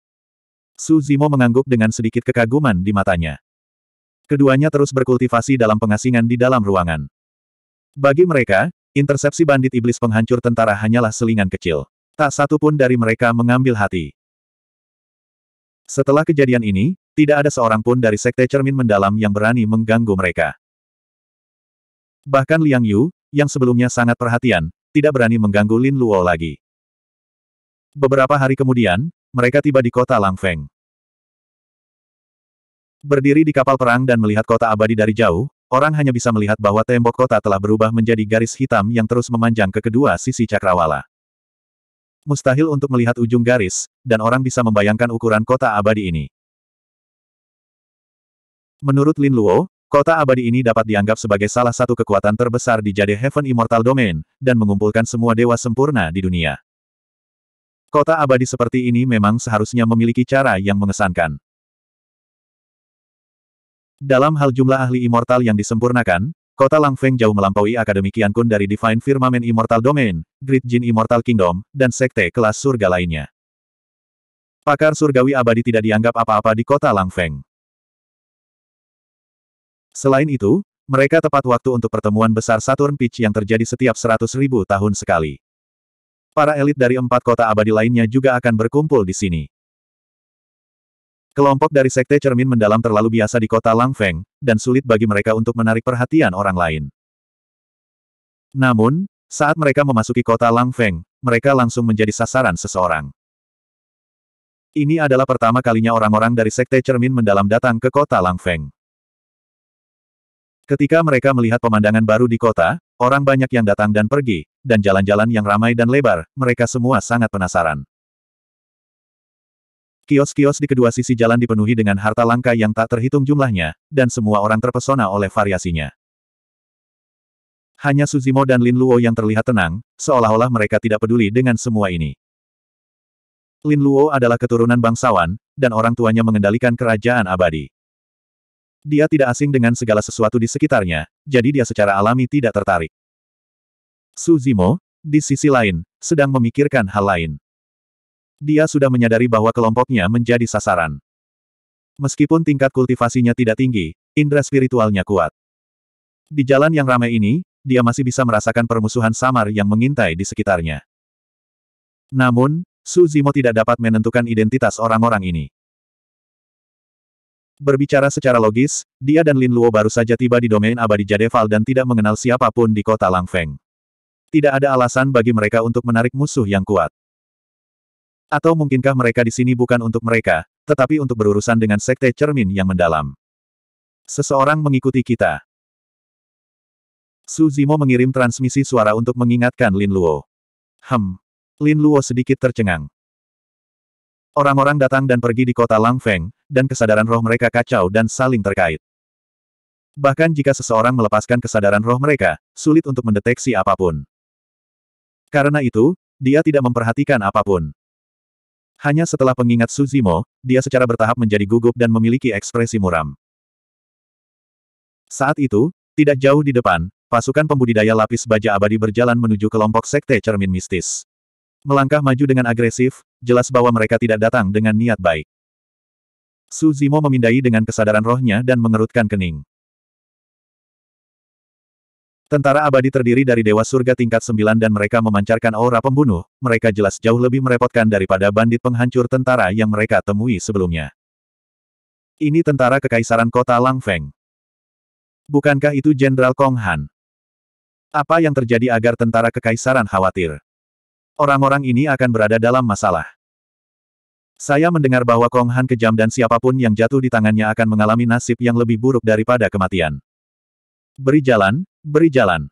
Suzimo mengangguk dengan sedikit kekaguman di matanya. Keduanya terus berkultivasi dalam pengasingan di dalam ruangan. Bagi mereka, intersepsi bandit iblis penghancur tentara hanyalah selingan kecil. Tak satu pun dari mereka mengambil hati. Setelah kejadian ini, tidak ada seorang pun dari Sekte Cermin Mendalam yang berani mengganggu mereka. Bahkan Liang Yu, yang sebelumnya sangat perhatian, tidak berani mengganggu Lin Luo lagi. Beberapa hari kemudian, mereka tiba di kota Langfeng. Berdiri di kapal perang dan melihat kota abadi dari jauh, orang hanya bisa melihat bahwa tembok kota telah berubah menjadi garis hitam yang terus memanjang ke kedua sisi cakrawala. Mustahil untuk melihat ujung garis, dan orang bisa membayangkan ukuran kota abadi ini. Menurut Lin Luo, Kota abadi ini dapat dianggap sebagai salah satu kekuatan terbesar di Jade Heaven Immortal Domain, dan mengumpulkan semua dewa sempurna di dunia. Kota abadi seperti ini memang seharusnya memiliki cara yang mengesankan. Dalam hal jumlah ahli immortal yang disempurnakan, Kota Langfeng jauh melampaui Akademi Kun dari Divine Firmament Immortal Domain, Great Jin Immortal Kingdom, dan Sekte Kelas Surga lainnya. Pakar surgawi abadi tidak dianggap apa-apa di kota Langfeng. Selain itu, mereka tepat waktu untuk pertemuan besar Saturn Peach yang terjadi setiap seratus ribu tahun sekali. Para elit dari empat kota abadi lainnya juga akan berkumpul di sini. Kelompok dari Sekte Cermin Mendalam terlalu biasa di kota Langfeng, dan sulit bagi mereka untuk menarik perhatian orang lain. Namun, saat mereka memasuki kota Langfeng, mereka langsung menjadi sasaran seseorang. Ini adalah pertama kalinya orang-orang dari Sekte Cermin Mendalam datang ke kota Langfeng. Ketika mereka melihat pemandangan baru di kota, orang banyak yang datang dan pergi, dan jalan-jalan yang ramai dan lebar, mereka semua sangat penasaran. Kios-kios di kedua sisi jalan dipenuhi dengan harta langka yang tak terhitung jumlahnya, dan semua orang terpesona oleh variasinya. Hanya Suzimo dan Lin Luo yang terlihat tenang, seolah-olah mereka tidak peduli dengan semua ini. Lin Luo adalah keturunan bangsawan, dan orang tuanya mengendalikan kerajaan abadi. Dia tidak asing dengan segala sesuatu di sekitarnya, jadi dia secara alami tidak tertarik. Su Zimo, di sisi lain, sedang memikirkan hal lain. Dia sudah menyadari bahwa kelompoknya menjadi sasaran. Meskipun tingkat kultivasinya tidak tinggi, indra spiritualnya kuat. Di jalan yang ramai ini, dia masih bisa merasakan permusuhan samar yang mengintai di sekitarnya. Namun, Su Zimo tidak dapat menentukan identitas orang-orang ini. Berbicara secara logis, dia dan Lin Luo baru saja tiba di domain abadi Jadeval dan tidak mengenal siapapun di kota Langfeng. Tidak ada alasan bagi mereka untuk menarik musuh yang kuat. Atau mungkinkah mereka di sini bukan untuk mereka, tetapi untuk berurusan dengan sekte cermin yang mendalam. Seseorang mengikuti kita. Su Zimo mengirim transmisi suara untuk mengingatkan Lin Luo. Hem. Lin Luo sedikit tercengang. Orang-orang datang dan pergi di kota Langfeng, dan kesadaran roh mereka kacau dan saling terkait. Bahkan jika seseorang melepaskan kesadaran roh mereka, sulit untuk mendeteksi apapun. Karena itu, dia tidak memperhatikan apapun. Hanya setelah pengingat Suzimo, dia secara bertahap menjadi gugup dan memiliki ekspresi muram. Saat itu, tidak jauh di depan, pasukan pembudidaya lapis baja abadi berjalan menuju kelompok sekte cermin mistis. Melangkah maju dengan agresif, jelas bahwa mereka tidak datang dengan niat baik. Su Zimo memindai dengan kesadaran rohnya dan mengerutkan kening. Tentara abadi terdiri dari Dewa Surga tingkat 9 dan mereka memancarkan aura pembunuh, mereka jelas jauh lebih merepotkan daripada bandit penghancur tentara yang mereka temui sebelumnya. Ini tentara kekaisaran kota Langfeng. Bukankah itu Jenderal Kong Han? Apa yang terjadi agar tentara kekaisaran khawatir? Orang-orang ini akan berada dalam masalah. Saya mendengar bahwa Kong Han kejam dan siapapun yang jatuh di tangannya akan mengalami nasib yang lebih buruk daripada kematian. Beri jalan, beri jalan.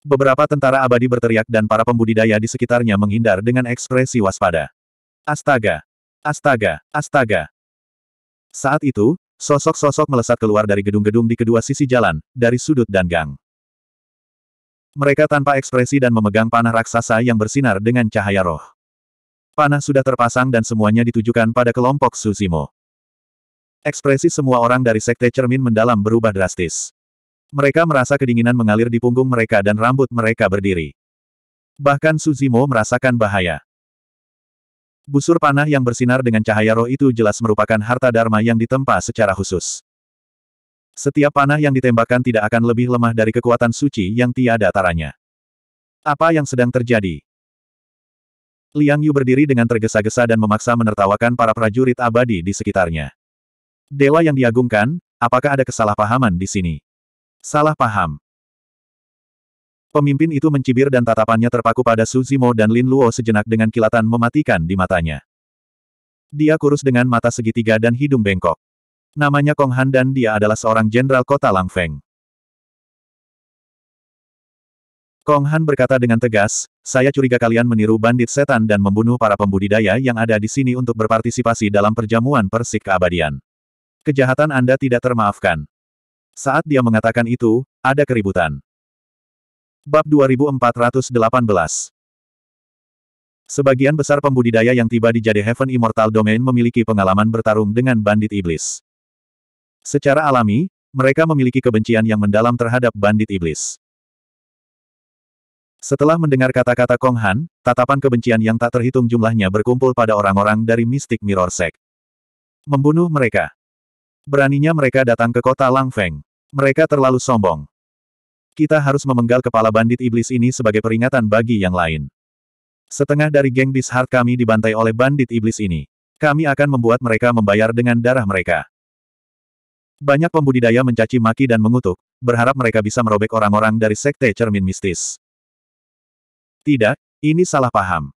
Beberapa tentara abadi berteriak dan para pembudidaya di sekitarnya menghindar dengan ekspresi waspada. Astaga! Astaga! Astaga! Saat itu, sosok-sosok melesat keluar dari gedung-gedung di kedua sisi jalan, dari sudut dan gang. Mereka tanpa ekspresi dan memegang panah raksasa yang bersinar dengan cahaya roh. Panah sudah terpasang dan semuanya ditujukan pada kelompok Suzimo. Ekspresi semua orang dari Sekte Cermin Mendalam berubah drastis. Mereka merasa kedinginan mengalir di punggung mereka dan rambut mereka berdiri. Bahkan Suzimo merasakan bahaya. Busur panah yang bersinar dengan cahaya roh itu jelas merupakan harta dharma yang ditempa secara khusus. Setiap panah yang ditembakkan tidak akan lebih lemah dari kekuatan suci yang tiada taranya. Apa yang sedang terjadi? Liang Yu berdiri dengan tergesa-gesa dan memaksa menertawakan para prajurit abadi di sekitarnya. Dewa yang diagungkan, apakah ada kesalahpahaman di sini? Salah paham. Pemimpin itu mencibir dan tatapannya terpaku pada Su Zimo dan Lin Luo sejenak dengan kilatan mematikan di matanya. Dia kurus dengan mata segitiga dan hidung bengkok. Namanya Kong Han dan dia adalah seorang jenderal kota Langfeng. Kong Han berkata dengan tegas, saya curiga kalian meniru bandit setan dan membunuh para pembudidaya yang ada di sini untuk berpartisipasi dalam perjamuan persik keabadian. Kejahatan Anda tidak termaafkan. Saat dia mengatakan itu, ada keributan. Bab 2418 Sebagian besar pembudidaya yang tiba di Jade Heaven Immortal Domain memiliki pengalaman bertarung dengan bandit iblis. Secara alami, mereka memiliki kebencian yang mendalam terhadap bandit iblis. Setelah mendengar kata-kata Kong Han, tatapan kebencian yang tak terhitung jumlahnya berkumpul pada orang-orang dari Mystic Mirror Sect. Membunuh mereka. Beraninya mereka datang ke kota Langfeng. Mereka terlalu sombong. Kita harus memenggal kepala bandit iblis ini sebagai peringatan bagi yang lain. Setengah dari geng Bishard kami dibantai oleh bandit iblis ini. Kami akan membuat mereka membayar dengan darah mereka. Banyak pembudidaya mencaci maki dan mengutuk, berharap mereka bisa merobek orang-orang dari sekte cermin mistis. Tidak, ini salah paham.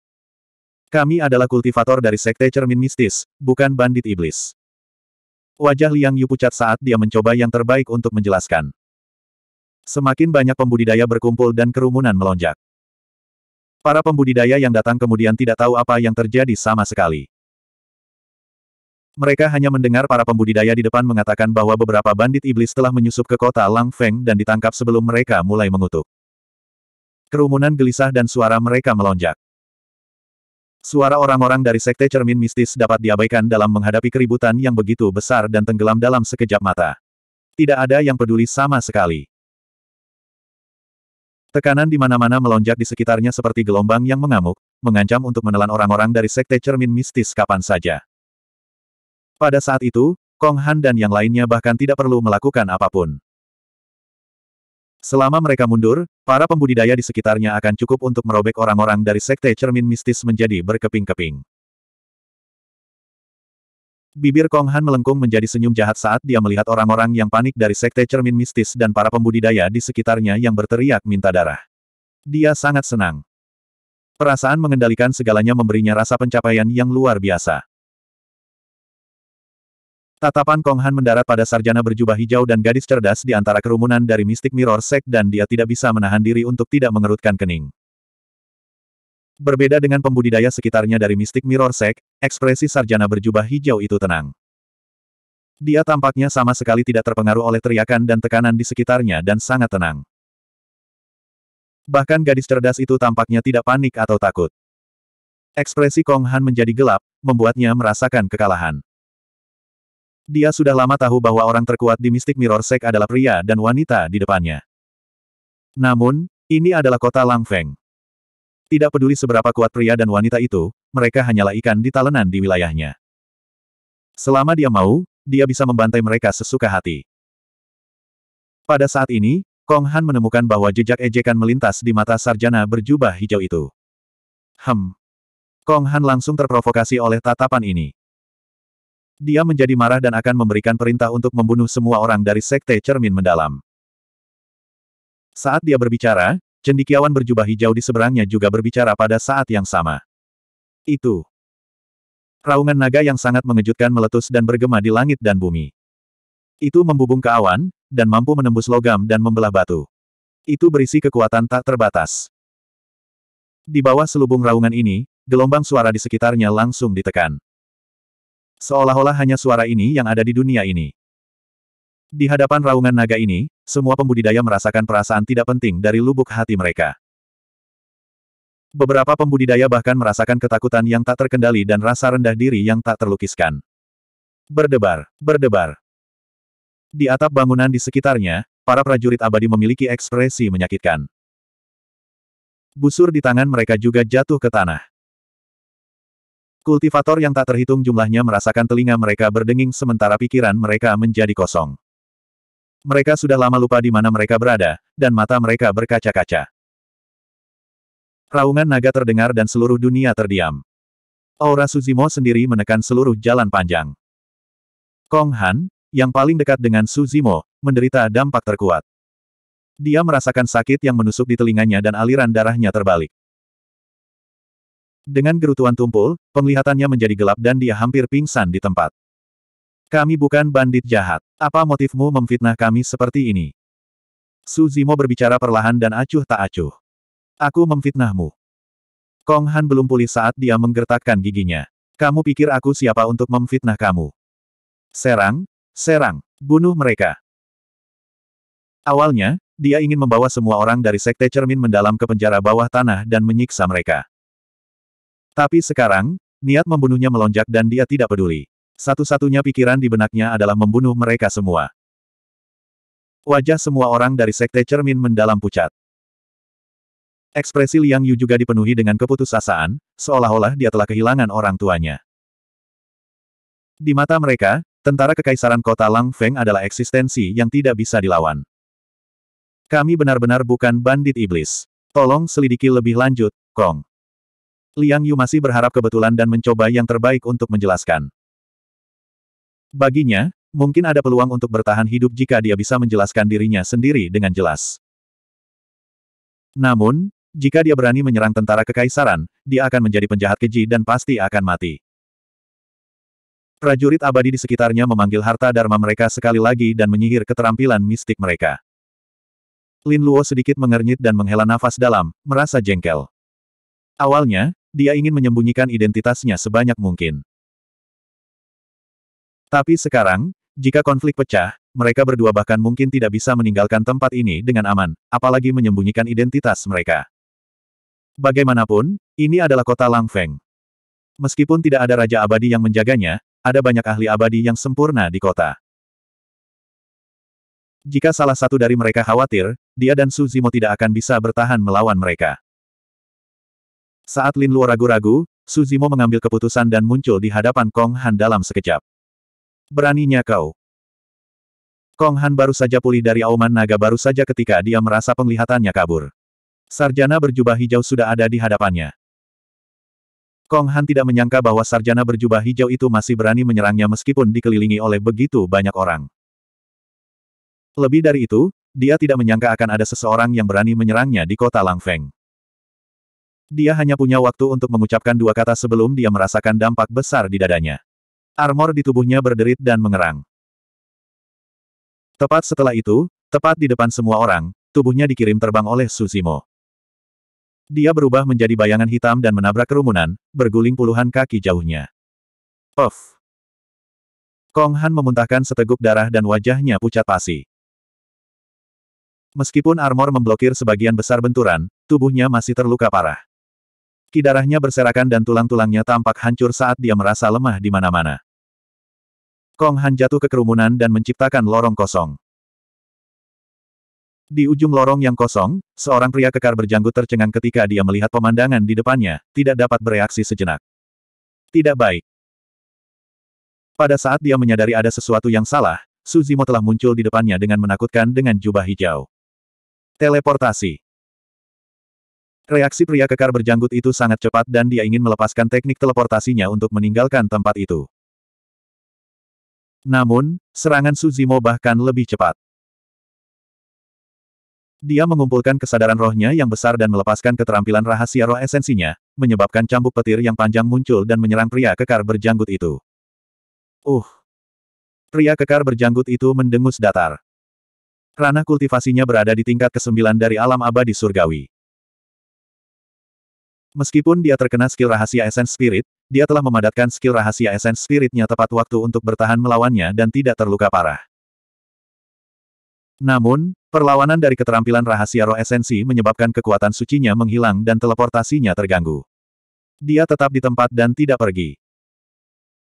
Kami adalah kultivator dari sekte cermin mistis, bukan bandit iblis. Wajah Liang Yu pucat saat dia mencoba yang terbaik untuk menjelaskan. Semakin banyak pembudidaya berkumpul dan kerumunan melonjak. Para pembudidaya yang datang kemudian tidak tahu apa yang terjadi sama sekali. Mereka hanya mendengar para pembudidaya di depan mengatakan bahwa beberapa bandit iblis telah menyusup ke kota Lang Feng dan ditangkap sebelum mereka mulai mengutuk. Kerumunan gelisah dan suara mereka melonjak. Suara orang-orang dari Sekte Cermin Mistis dapat diabaikan dalam menghadapi keributan yang begitu besar dan tenggelam dalam sekejap mata. Tidak ada yang peduli sama sekali. Tekanan di mana-mana melonjak di sekitarnya seperti gelombang yang mengamuk, mengancam untuk menelan orang-orang dari Sekte Cermin Mistis kapan saja. Pada saat itu, Kong Han dan yang lainnya bahkan tidak perlu melakukan apapun. Selama mereka mundur, para pembudidaya di sekitarnya akan cukup untuk merobek orang-orang dari sekte cermin mistis menjadi berkeping-keping. Bibir Kong Han melengkung menjadi senyum jahat saat dia melihat orang-orang yang panik dari sekte cermin mistis dan para pembudidaya di sekitarnya yang berteriak minta darah. Dia sangat senang. Perasaan mengendalikan segalanya memberinya rasa pencapaian yang luar biasa. Tatapan Kong Han mendarat pada sarjana berjubah hijau dan gadis cerdas di antara kerumunan dari Mystic Mirror Sect dan dia tidak bisa menahan diri untuk tidak mengerutkan kening. Berbeda dengan pembudidaya sekitarnya dari Mystic Mirror Sect, ekspresi sarjana berjubah hijau itu tenang. Dia tampaknya sama sekali tidak terpengaruh oleh teriakan dan tekanan di sekitarnya dan sangat tenang. Bahkan gadis cerdas itu tampaknya tidak panik atau takut. Ekspresi Kong Han menjadi gelap, membuatnya merasakan kekalahan. Dia sudah lama tahu bahwa orang terkuat di Mystic Mirror Sect adalah pria dan wanita di depannya. Namun, ini adalah kota Langfeng. Tidak peduli seberapa kuat pria dan wanita itu, mereka hanyalah ikan di talenan di wilayahnya. Selama dia mau, dia bisa membantai mereka sesuka hati. Pada saat ini, Kong Han menemukan bahwa jejak ejekan melintas di mata sarjana berjubah hijau itu. Hem. Kong Han langsung terprovokasi oleh tatapan ini. Dia menjadi marah dan akan memberikan perintah untuk membunuh semua orang dari Sekte Cermin Mendalam. Saat dia berbicara, cendikiawan berjubah hijau di seberangnya juga berbicara pada saat yang sama. Itu. Raungan naga yang sangat mengejutkan meletus dan bergema di langit dan bumi. Itu membubung ke awan, dan mampu menembus logam dan membelah batu. Itu berisi kekuatan tak terbatas. Di bawah selubung raungan ini, gelombang suara di sekitarnya langsung ditekan. Seolah-olah hanya suara ini yang ada di dunia ini. Di hadapan raungan naga ini, semua pembudidaya merasakan perasaan tidak penting dari lubuk hati mereka. Beberapa pembudidaya bahkan merasakan ketakutan yang tak terkendali dan rasa rendah diri yang tak terlukiskan. Berdebar, berdebar. Di atap bangunan di sekitarnya, para prajurit abadi memiliki ekspresi menyakitkan. Busur di tangan mereka juga jatuh ke tanah. Kultivator yang tak terhitung jumlahnya merasakan telinga mereka berdenging sementara pikiran mereka menjadi kosong. Mereka sudah lama lupa di mana mereka berada, dan mata mereka berkaca-kaca. Raungan naga terdengar dan seluruh dunia terdiam. Aura Suzimo sendiri menekan seluruh jalan panjang. Kong Han, yang paling dekat dengan Suzimo, menderita dampak terkuat. Dia merasakan sakit yang menusuk di telinganya dan aliran darahnya terbalik. Dengan gerutuan tumpul, penglihatannya menjadi gelap dan dia hampir pingsan di tempat. Kami bukan bandit jahat. Apa motifmu memfitnah kami seperti ini? Su Zimo berbicara perlahan dan acuh tak acuh. Aku memfitnahmu. Kong Han belum pulih saat dia menggertakkan giginya. Kamu pikir aku siapa untuk memfitnah kamu? Serang, serang, bunuh mereka. Awalnya, dia ingin membawa semua orang dari Sekte Cermin mendalam ke penjara bawah tanah dan menyiksa mereka. Tapi sekarang, niat membunuhnya melonjak dan dia tidak peduli. Satu-satunya pikiran di benaknya adalah membunuh mereka semua. Wajah semua orang dari Sekte Cermin mendalam pucat. Ekspresi Liang Yu juga dipenuhi dengan keputusasaan, seolah-olah dia telah kehilangan orang tuanya. Di mata mereka, tentara kekaisaran kota Lang Feng adalah eksistensi yang tidak bisa dilawan. Kami benar-benar bukan bandit iblis. Tolong selidiki lebih lanjut, Kong. Liang Yu masih berharap kebetulan dan mencoba yang terbaik untuk menjelaskan. Baginya, mungkin ada peluang untuk bertahan hidup jika dia bisa menjelaskan dirinya sendiri dengan jelas. Namun, jika dia berani menyerang tentara kekaisaran, dia akan menjadi penjahat keji dan pasti akan mati. Prajurit abadi di sekitarnya memanggil harta dharma mereka sekali lagi dan menyihir keterampilan mistik mereka. Lin Luo sedikit mengernyit dan menghela nafas dalam, merasa jengkel. Awalnya, dia ingin menyembunyikan identitasnya sebanyak mungkin. Tapi sekarang, jika konflik pecah, mereka berdua bahkan mungkin tidak bisa meninggalkan tempat ini dengan aman, apalagi menyembunyikan identitas mereka. Bagaimanapun, ini adalah kota Langfeng. Meskipun tidak ada Raja Abadi yang menjaganya, ada banyak ahli abadi yang sempurna di kota. Jika salah satu dari mereka khawatir, dia dan Suzimo tidak akan bisa bertahan melawan mereka. Saat Lin Luo ragu-ragu, Su Zimo mengambil keputusan dan muncul di hadapan Kong Han dalam sekejap. Beraninya kau. Kong Han baru saja pulih dari auman naga baru saja ketika dia merasa penglihatannya kabur. Sarjana berjubah hijau sudah ada di hadapannya. Kong Han tidak menyangka bahwa sarjana berjubah hijau itu masih berani menyerangnya meskipun dikelilingi oleh begitu banyak orang. Lebih dari itu, dia tidak menyangka akan ada seseorang yang berani menyerangnya di kota Langfeng. Dia hanya punya waktu untuk mengucapkan dua kata sebelum dia merasakan dampak besar di dadanya. Armor di tubuhnya berderit dan mengerang. Tepat setelah itu, tepat di depan semua orang, tubuhnya dikirim terbang oleh Suzimo. Dia berubah menjadi bayangan hitam dan menabrak kerumunan, berguling puluhan kaki jauhnya. Of! Kong Han memuntahkan seteguk darah dan wajahnya pucat pasi. Meskipun armor memblokir sebagian besar benturan, tubuhnya masih terluka parah. Kidarahnya berserakan dan tulang-tulangnya tampak hancur saat dia merasa lemah di mana-mana. Kong Han jatuh ke kerumunan dan menciptakan lorong kosong. Di ujung lorong yang kosong, seorang pria kekar berjanggut tercengang ketika dia melihat pemandangan di depannya, tidak dapat bereaksi sejenak. Tidak baik. Pada saat dia menyadari ada sesuatu yang salah, Suzimo telah muncul di depannya dengan menakutkan dengan jubah hijau. Teleportasi. Reaksi pria kekar berjanggut itu sangat cepat dan dia ingin melepaskan teknik teleportasinya untuk meninggalkan tempat itu. Namun, serangan Suzimo bahkan lebih cepat. Dia mengumpulkan kesadaran rohnya yang besar dan melepaskan keterampilan rahasia roh esensinya, menyebabkan cambuk petir yang panjang muncul dan menyerang pria kekar berjanggut itu. Uh! Pria kekar berjanggut itu mendengus datar. Ranah kultivasinya berada di tingkat ke-9 dari alam abadi surgawi. Meskipun dia terkena skill rahasia Essence Spirit, dia telah memadatkan skill rahasia Essence Spiritnya tepat waktu untuk bertahan melawannya dan tidak terluka parah. Namun, perlawanan dari keterampilan rahasia roh esensi menyebabkan kekuatan sucinya menghilang dan teleportasinya terganggu. Dia tetap di tempat dan tidak pergi.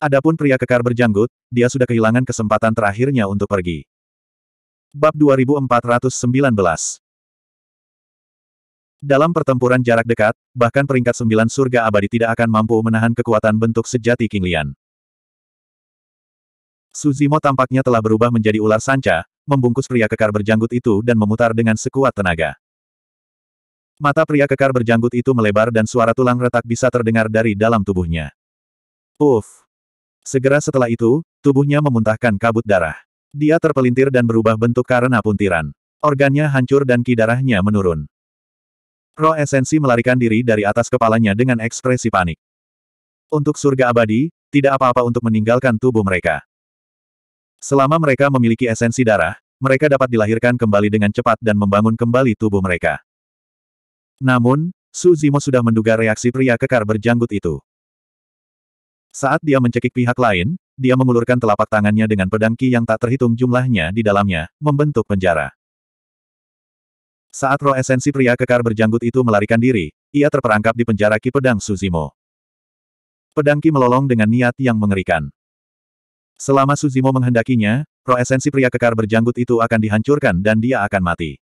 Adapun pria kekar berjanggut, dia sudah kehilangan kesempatan terakhirnya untuk pergi. Bab 2419 dalam pertempuran jarak dekat, bahkan peringkat sembilan surga abadi tidak akan mampu menahan kekuatan bentuk sejati King Lian. Suzimo tampaknya telah berubah menjadi ular sanca, membungkus pria kekar berjanggut itu dan memutar dengan sekuat tenaga. Mata pria kekar berjanggut itu melebar dan suara tulang retak bisa terdengar dari dalam tubuhnya. Uff! Segera setelah itu, tubuhnya memuntahkan kabut darah. Dia terpelintir dan berubah bentuk karena puntiran. Organnya hancur dan ki darahnya menurun. Roh esensi melarikan diri dari atas kepalanya dengan ekspresi panik. Untuk surga abadi, tidak apa-apa untuk meninggalkan tubuh mereka. Selama mereka memiliki esensi darah, mereka dapat dilahirkan kembali dengan cepat dan membangun kembali tubuh mereka. Namun, Su Zimo sudah menduga reaksi pria kekar berjanggut itu. Saat dia mencekik pihak lain, dia mengulurkan telapak tangannya dengan pedang ki yang tak terhitung jumlahnya di dalamnya, membentuk penjara. Saat roh esensi pria kekar berjanggut itu melarikan diri, ia terperangkap di penjara Ki Pedang Suzimo. Pedang Ki melolong dengan niat yang mengerikan. Selama Suzimo menghendakinya, roh esensi pria kekar berjanggut itu akan dihancurkan dan dia akan mati.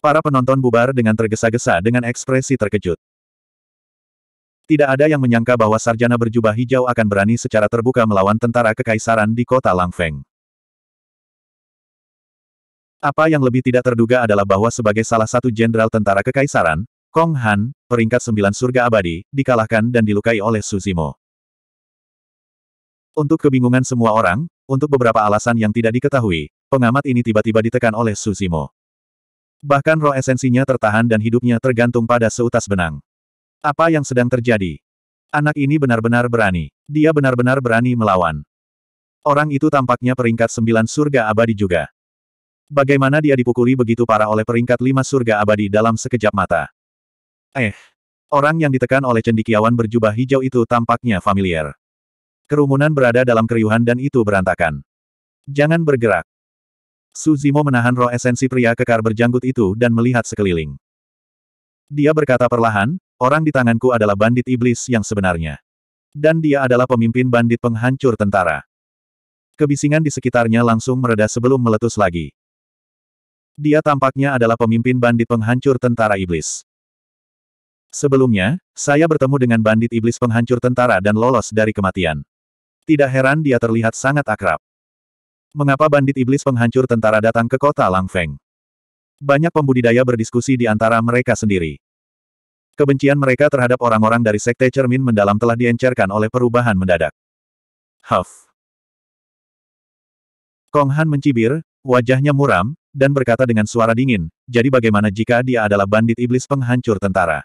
Para penonton bubar dengan tergesa-gesa dengan ekspresi terkejut. Tidak ada yang menyangka bahwa sarjana berjubah hijau akan berani secara terbuka melawan tentara kekaisaran di kota Langfeng. Apa yang lebih tidak terduga adalah bahwa sebagai salah satu jenderal tentara kekaisaran, Kong Han, peringkat sembilan surga abadi, dikalahkan dan dilukai oleh Suzimo. Untuk kebingungan semua orang, untuk beberapa alasan yang tidak diketahui, pengamat ini tiba-tiba ditekan oleh Suzimo. Bahkan roh esensinya tertahan dan hidupnya tergantung pada seutas benang. Apa yang sedang terjadi? Anak ini benar-benar berani. Dia benar-benar berani melawan. Orang itu tampaknya peringkat sembilan surga abadi juga. Bagaimana dia dipukuli begitu parah oleh peringkat lima surga abadi dalam sekejap mata. Eh. Orang yang ditekan oleh cendikiawan berjubah hijau itu tampaknya familiar. Kerumunan berada dalam keriuhan dan itu berantakan. Jangan bergerak. Suzimo menahan roh esensi pria kekar berjanggut itu dan melihat sekeliling. Dia berkata perlahan, orang di tanganku adalah bandit iblis yang sebenarnya. Dan dia adalah pemimpin bandit penghancur tentara. Kebisingan di sekitarnya langsung mereda sebelum meletus lagi. Dia tampaknya adalah pemimpin bandit penghancur tentara iblis. Sebelumnya, saya bertemu dengan bandit iblis penghancur tentara dan lolos dari kematian. Tidak heran dia terlihat sangat akrab. Mengapa bandit iblis penghancur tentara datang ke kota Langfeng? Banyak pembudidaya berdiskusi di antara mereka sendiri. Kebencian mereka terhadap orang-orang dari Sekte Cermin Mendalam telah diencerkan oleh perubahan mendadak. Huff. Kong Han mencibir, wajahnya muram, dan berkata dengan suara dingin, jadi bagaimana jika dia adalah bandit iblis penghancur tentara?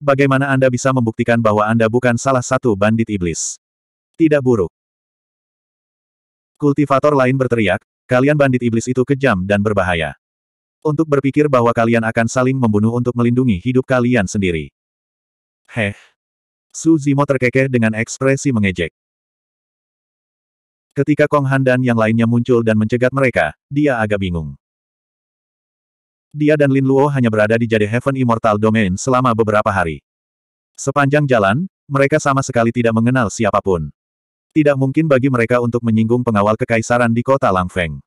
Bagaimana Anda bisa membuktikan bahwa Anda bukan salah satu bandit iblis? Tidak buruk. Kultivator lain berteriak, kalian bandit iblis itu kejam dan berbahaya. Untuk berpikir bahwa kalian akan saling membunuh untuk melindungi hidup kalian sendiri. Heh. Su Zimo terkekeh dengan ekspresi mengejek. Ketika Kong Han dan yang lainnya muncul dan mencegat mereka, dia agak bingung. Dia dan Lin Luo hanya berada di Jade Heaven Immortal Domain selama beberapa hari. Sepanjang jalan, mereka sama sekali tidak mengenal siapapun. Tidak mungkin bagi mereka untuk menyinggung pengawal kekaisaran di kota Langfeng.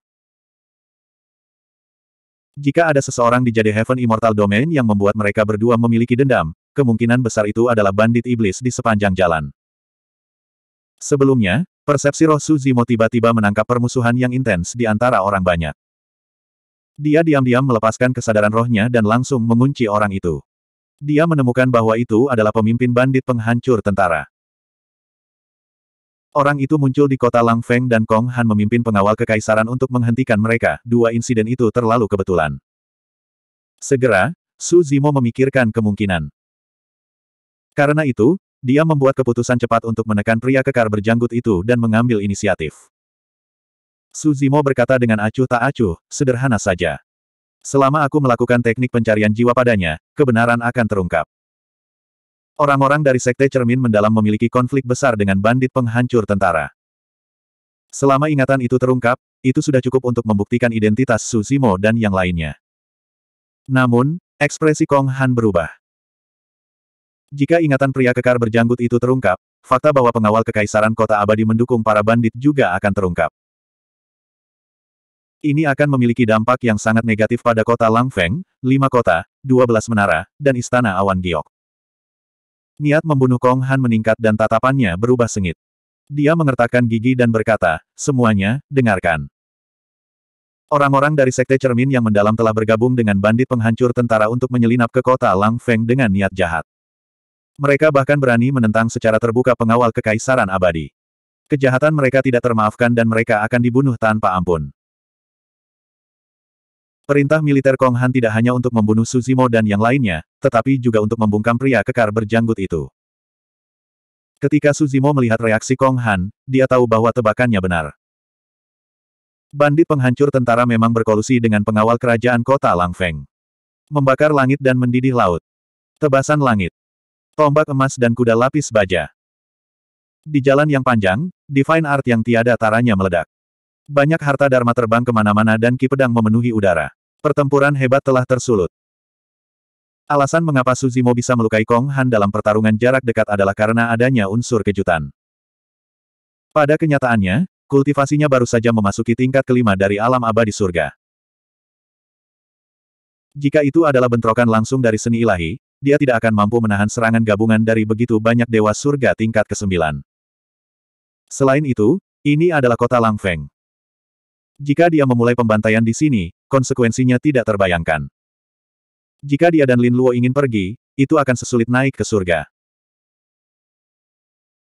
Jika ada seseorang di Jade Heaven Immortal Domain yang membuat mereka berdua memiliki dendam, kemungkinan besar itu adalah bandit iblis di sepanjang jalan. Sebelumnya, Persepsi roh Suzimo tiba-tiba menangkap permusuhan yang intens di antara orang banyak. Dia diam-diam melepaskan kesadaran rohnya dan langsung mengunci orang itu. Dia menemukan bahwa itu adalah pemimpin bandit penghancur tentara. Orang itu muncul di kota Langfeng dan Kong Han memimpin pengawal kekaisaran untuk menghentikan mereka, dua insiden itu terlalu kebetulan. Segera, Su Zimo memikirkan kemungkinan. Karena itu, dia membuat keputusan cepat untuk menekan pria kekar berjanggut itu dan mengambil inisiatif. Suzimo berkata dengan acuh tak acuh, sederhana saja. Selama aku melakukan teknik pencarian jiwa padanya, kebenaran akan terungkap. Orang-orang dari Sekte Cermin Mendalam memiliki konflik besar dengan bandit penghancur tentara. Selama ingatan itu terungkap, itu sudah cukup untuk membuktikan identitas Suzimo dan yang lainnya. Namun, ekspresi Kong Han berubah. Jika ingatan pria kekar berjanggut itu terungkap, fakta bahwa pengawal kekaisaran kota abadi mendukung para bandit juga akan terungkap. Ini akan memiliki dampak yang sangat negatif pada kota Langfeng, lima kota, dua belas menara, dan istana awan giok. Niat membunuh Kong Han meningkat dan tatapannya berubah sengit. Dia mengertakkan gigi dan berkata, semuanya, dengarkan. Orang-orang dari Sekte Cermin yang mendalam telah bergabung dengan bandit penghancur tentara untuk menyelinap ke kota Lang Feng dengan niat jahat. Mereka bahkan berani menentang secara terbuka pengawal kekaisaran abadi. Kejahatan mereka tidak termaafkan dan mereka akan dibunuh tanpa ampun. Perintah militer Kong Han tidak hanya untuk membunuh Suzimo dan yang lainnya, tetapi juga untuk membungkam pria kekar berjanggut itu. Ketika Suzimo melihat reaksi Kong Han, dia tahu bahwa tebakannya benar. Bandit penghancur tentara memang berkolusi dengan pengawal kerajaan kota Langfeng. Membakar langit dan mendidih laut. Tebasan langit tombak emas dan kuda lapis baja. Di jalan yang panjang, divine art yang tiada taranya meledak. Banyak harta dharma terbang kemana-mana dan ki pedang memenuhi udara. Pertempuran hebat telah tersulut. Alasan mengapa Suzimo bisa melukai Kong Han dalam pertarungan jarak dekat adalah karena adanya unsur kejutan. Pada kenyataannya, kultivasinya baru saja memasuki tingkat kelima dari alam abadi surga. Jika itu adalah bentrokan langsung dari seni ilahi, dia tidak akan mampu menahan serangan gabungan dari begitu banyak dewa surga tingkat ke-9. Selain itu, ini adalah kota Langfeng. Jika dia memulai pembantaian di sini, konsekuensinya tidak terbayangkan. Jika dia dan Lin Luo ingin pergi, itu akan sesulit naik ke surga.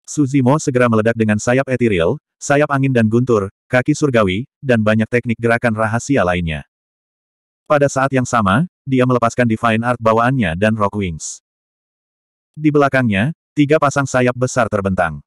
Suzimo segera meledak dengan sayap etiril, sayap angin dan guntur, kaki surgawi, dan banyak teknik gerakan rahasia lainnya. Pada saat yang sama, dia melepaskan Divine Art bawaannya dan Rock Wings. Di belakangnya, tiga pasang sayap besar terbentang.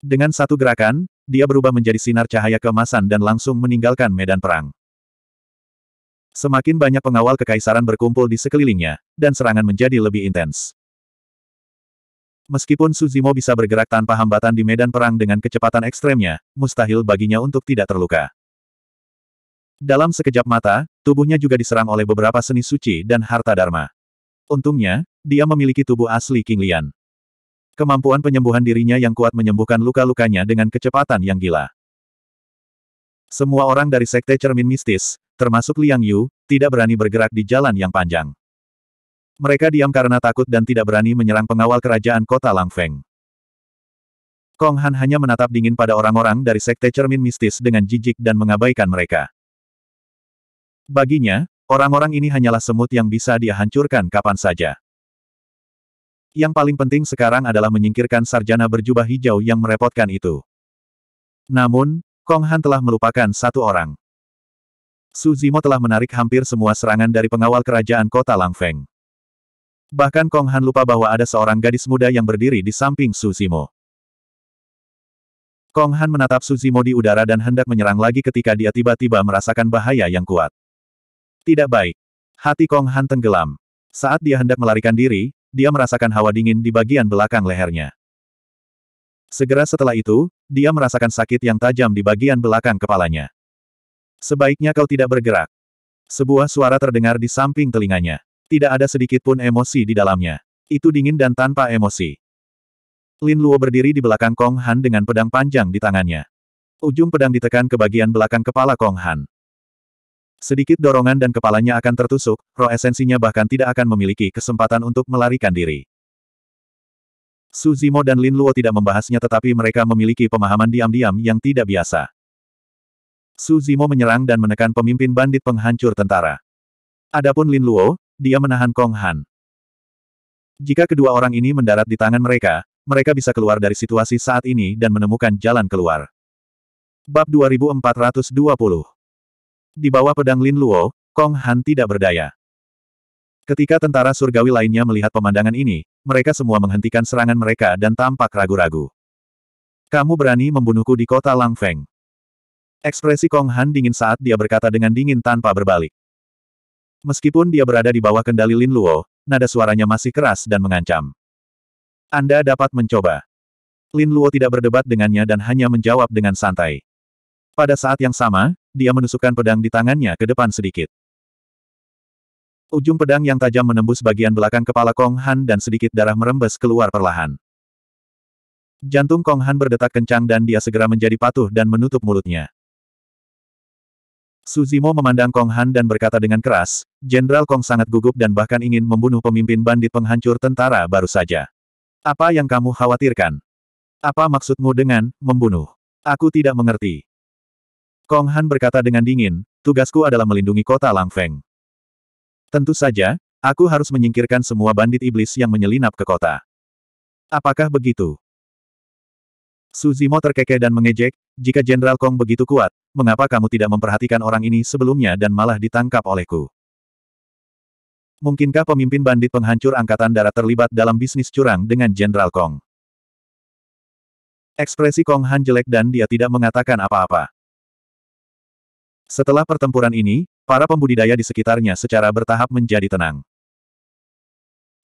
Dengan satu gerakan, dia berubah menjadi sinar cahaya kemasan dan langsung meninggalkan medan perang. Semakin banyak pengawal kekaisaran berkumpul di sekelilingnya, dan serangan menjadi lebih intens. Meskipun Suzimo bisa bergerak tanpa hambatan di medan perang dengan kecepatan ekstremnya, mustahil baginya untuk tidak terluka. Dalam sekejap mata, tubuhnya juga diserang oleh beberapa seni suci dan harta dharma. Untungnya, dia memiliki tubuh asli King Lian. Kemampuan penyembuhan dirinya yang kuat menyembuhkan luka-lukanya dengan kecepatan yang gila. Semua orang dari Sekte Cermin Mistis, termasuk Liang Yu, tidak berani bergerak di jalan yang panjang. Mereka diam karena takut dan tidak berani menyerang pengawal kerajaan kota Langfeng. Kong Han hanya menatap dingin pada orang-orang dari sekte cermin mistis dengan jijik dan mengabaikan mereka. Baginya, orang-orang ini hanyalah semut yang bisa dia hancurkan kapan saja. Yang paling penting sekarang adalah menyingkirkan sarjana berjubah hijau yang merepotkan itu. Namun, Kong Han telah melupakan satu orang. Su Zimo telah menarik hampir semua serangan dari pengawal kerajaan kota Langfeng. Bahkan Kong Han lupa bahwa ada seorang gadis muda yang berdiri di samping Su Zimo. Kong Han menatap Suzimo di udara dan hendak menyerang lagi ketika dia tiba-tiba merasakan bahaya yang kuat. Tidak baik. Hati Kong Han tenggelam. Saat dia hendak melarikan diri, dia merasakan hawa dingin di bagian belakang lehernya. Segera setelah itu, dia merasakan sakit yang tajam di bagian belakang kepalanya. Sebaiknya kau tidak bergerak. Sebuah suara terdengar di samping telinganya. Tidak ada sedikit pun emosi di dalamnya. Itu dingin dan tanpa emosi. Lin Luo berdiri di belakang Kong Han dengan pedang panjang di tangannya. Ujung pedang ditekan ke bagian belakang kepala Kong Han. Sedikit dorongan dan kepalanya akan tertusuk, roh esensinya bahkan tidak akan memiliki kesempatan untuk melarikan diri. Su Zimo dan Lin Luo tidak membahasnya tetapi mereka memiliki pemahaman diam-diam yang tidak biasa. Su Zimo menyerang dan menekan pemimpin bandit penghancur tentara. Adapun Lin Luo, dia menahan Kong Han. Jika kedua orang ini mendarat di tangan mereka, mereka bisa keluar dari situasi saat ini dan menemukan jalan keluar. Bab 2420 di bawah pedang Lin Luo, Kong Han tidak berdaya. Ketika tentara surgawi lainnya melihat pemandangan ini, mereka semua menghentikan serangan mereka dan tampak ragu-ragu. Kamu berani membunuhku di kota Langfeng. Ekspresi Kong Han dingin saat dia berkata dengan dingin tanpa berbalik. Meskipun dia berada di bawah kendali Lin Luo, nada suaranya masih keras dan mengancam. Anda dapat mencoba. Lin Luo tidak berdebat dengannya dan hanya menjawab dengan santai. Pada saat yang sama, dia menusukkan pedang di tangannya ke depan sedikit. Ujung pedang yang tajam menembus bagian belakang kepala Kong Han dan sedikit darah merembes keluar perlahan. Jantung Kong Han berdetak kencang dan dia segera menjadi patuh dan menutup mulutnya. Suzimo memandang Kong Han dan berkata dengan keras, Jenderal Kong sangat gugup dan bahkan ingin membunuh pemimpin bandit penghancur tentara baru saja. Apa yang kamu khawatirkan? Apa maksudmu dengan membunuh? Aku tidak mengerti. Kong Han berkata dengan dingin, tugasku adalah melindungi kota Langfeng. Tentu saja, aku harus menyingkirkan semua bandit iblis yang menyelinap ke kota. Apakah begitu? Suzimo terkekeh dan mengejek, jika Jenderal Kong begitu kuat, mengapa kamu tidak memperhatikan orang ini sebelumnya dan malah ditangkap olehku? Mungkinkah pemimpin bandit penghancur angkatan darat terlibat dalam bisnis curang dengan Jenderal Kong? Ekspresi Kong Han jelek dan dia tidak mengatakan apa-apa. Setelah pertempuran ini, para pembudidaya di sekitarnya secara bertahap menjadi tenang.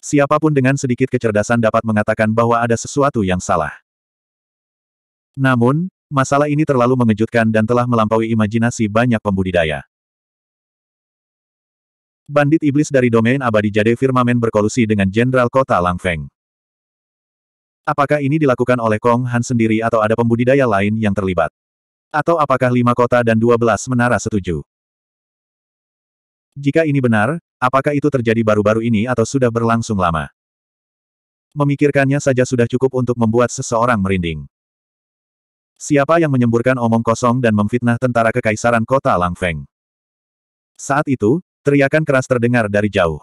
Siapapun dengan sedikit kecerdasan dapat mengatakan bahwa ada sesuatu yang salah. Namun, masalah ini terlalu mengejutkan dan telah melampaui imajinasi banyak pembudidaya. Bandit iblis dari domain abadi Jade Firmamen berkolusi dengan Jenderal Kota Lang Feng. Apakah ini dilakukan oleh Kong Han sendiri atau ada pembudidaya lain yang terlibat? Atau apakah lima kota dan dua belas menara setuju? Jika ini benar, apakah itu terjadi baru-baru ini atau sudah berlangsung lama? Memikirkannya saja sudah cukup untuk membuat seseorang merinding. Siapa yang menyemburkan omong kosong dan memfitnah tentara kekaisaran kota Langfeng? Saat itu, teriakan keras terdengar dari jauh.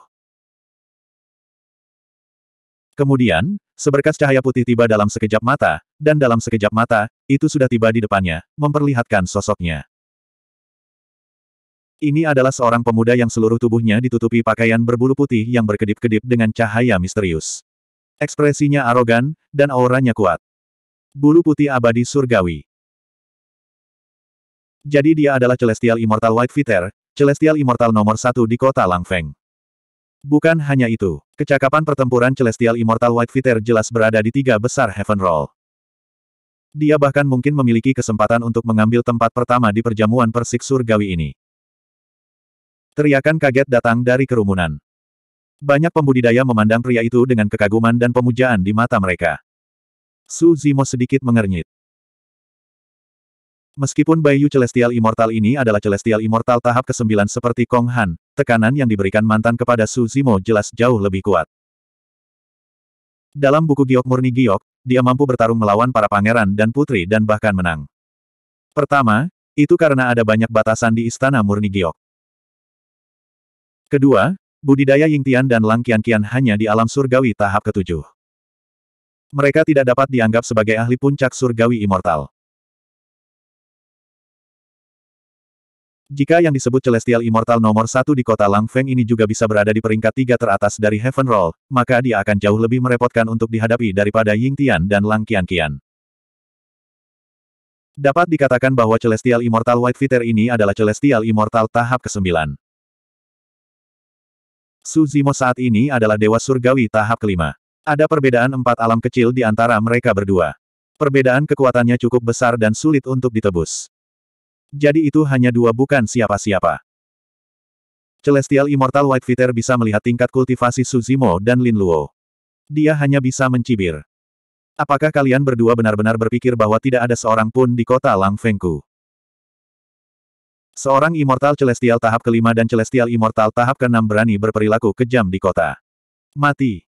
Kemudian, Seberkas cahaya putih tiba dalam sekejap mata, dan dalam sekejap mata, itu sudah tiba di depannya, memperlihatkan sosoknya. Ini adalah seorang pemuda yang seluruh tubuhnya ditutupi pakaian berbulu putih yang berkedip-kedip dengan cahaya misterius. Ekspresinya arogan, dan auranya kuat. Bulu putih abadi surgawi. Jadi dia adalah Celestial Immortal White Fitter, Celestial Immortal nomor satu di kota Langfeng. Bukan hanya itu, kecakapan pertempuran Celestial Immortal White Fitter jelas berada di tiga besar Heaven Roll. Dia bahkan mungkin memiliki kesempatan untuk mengambil tempat pertama di perjamuan persik surgawi ini. Teriakan kaget datang dari kerumunan. Banyak pembudidaya memandang pria itu dengan kekaguman dan pemujaan di mata mereka. Su Zimo sedikit mengernyit. Meskipun bayu Celestial Immortal ini adalah Celestial Immortal tahap ke-9 seperti Kong Han, tekanan yang diberikan mantan kepada Su Zimo jelas jauh lebih kuat. Dalam buku Giok Murni Giok, dia mampu bertarung melawan para pangeran dan putri dan bahkan menang. Pertama, itu karena ada banyak batasan di Istana Murni Giok. Kedua, budidaya Ying Tian dan Lang Kian hanya di alam surgawi tahap ketujuh. Mereka tidak dapat dianggap sebagai ahli puncak surgawi immortal. Jika yang disebut Celestial Immortal nomor satu di kota Lang Feng ini juga bisa berada di peringkat tiga teratas dari Heaven Roll, maka dia akan jauh lebih merepotkan untuk dihadapi daripada Ying Tian dan Lang Qian Qian. Dapat dikatakan bahwa Celestial Immortal White Fitter ini adalah Celestial Immortal tahap ke-9. Zimo saat ini adalah Dewa Surgawi tahap kelima. Ada perbedaan empat alam kecil di antara mereka berdua. Perbedaan kekuatannya cukup besar dan sulit untuk ditebus. Jadi itu hanya dua bukan siapa-siapa. Celestial Immortal White Fitter bisa melihat tingkat kultivasi Suzimo dan Lin Luo. Dia hanya bisa mencibir. Apakah kalian berdua benar-benar berpikir bahwa tidak ada seorang pun di kota Lang Fengku? Seorang Immortal Celestial tahap kelima dan Celestial Immortal tahap keenam berani berperilaku kejam di kota. Mati.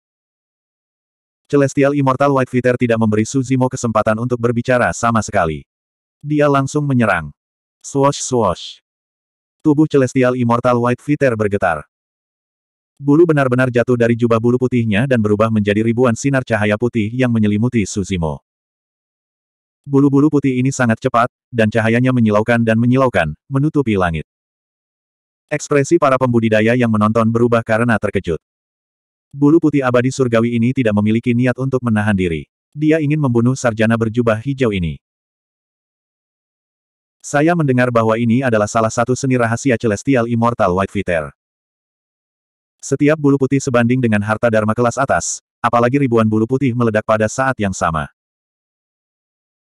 Celestial Immortal White Fitter tidak memberi Suzimo kesempatan untuk berbicara sama sekali. Dia langsung menyerang. Swash swash. Tubuh Celestial Immortal White Viter bergetar. Bulu benar-benar jatuh dari jubah bulu putihnya dan berubah menjadi ribuan sinar cahaya putih yang menyelimuti Suzimo. Bulu-bulu putih ini sangat cepat, dan cahayanya menyilaukan dan menyilaukan, menutupi langit. Ekspresi para pembudidaya yang menonton berubah karena terkejut. Bulu putih abadi surgawi ini tidak memiliki niat untuk menahan diri. Dia ingin membunuh sarjana berjubah hijau ini. Saya mendengar bahwa ini adalah salah satu seni rahasia Celestial Immortal White Viter. Setiap bulu putih sebanding dengan harta dharma kelas atas, apalagi ribuan bulu putih meledak pada saat yang sama.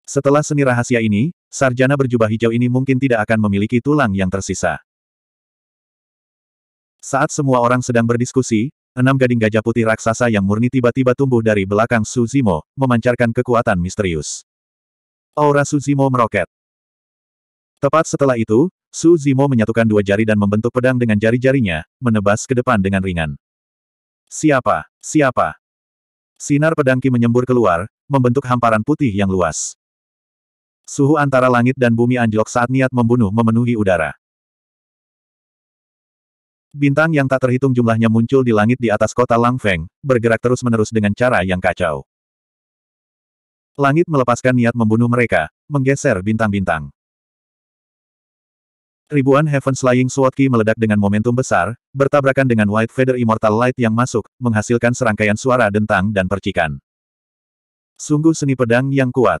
Setelah seni rahasia ini, sarjana berjubah hijau ini mungkin tidak akan memiliki tulang yang tersisa. Saat semua orang sedang berdiskusi, enam gading gajah putih raksasa yang murni tiba-tiba tumbuh dari belakang Suzimo, memancarkan kekuatan misterius. Aura Suzimo meroket. Tepat setelah itu, Su Zimo menyatukan dua jari dan membentuk pedang dengan jari-jarinya, menebas ke depan dengan ringan. Siapa? Siapa? Sinar pedang Ki menyembur keluar, membentuk hamparan putih yang luas. Suhu antara langit dan bumi anjlok saat niat membunuh memenuhi udara. Bintang yang tak terhitung jumlahnya muncul di langit di atas kota Langfeng, bergerak terus-menerus dengan cara yang kacau. Langit melepaskan niat membunuh mereka, menggeser bintang-bintang. Ribuan Heaven Slaying Sword Ki meledak dengan momentum besar, bertabrakan dengan White Feather Immortal Light yang masuk, menghasilkan serangkaian suara dentang dan percikan. Sungguh seni pedang yang kuat.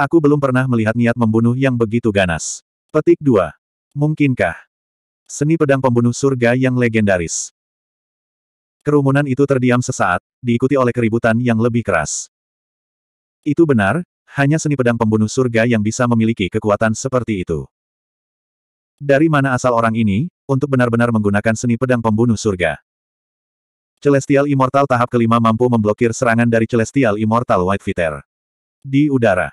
Aku belum pernah melihat niat membunuh yang begitu ganas. Petik 2. Mungkinkah? Seni pedang pembunuh surga yang legendaris. Kerumunan itu terdiam sesaat, diikuti oleh keributan yang lebih keras. Itu benar, hanya seni pedang pembunuh surga yang bisa memiliki kekuatan seperti itu. Dari mana asal orang ini, untuk benar-benar menggunakan seni pedang pembunuh surga? Celestial Immortal tahap kelima mampu memblokir serangan dari Celestial Immortal White Fitter. Di udara.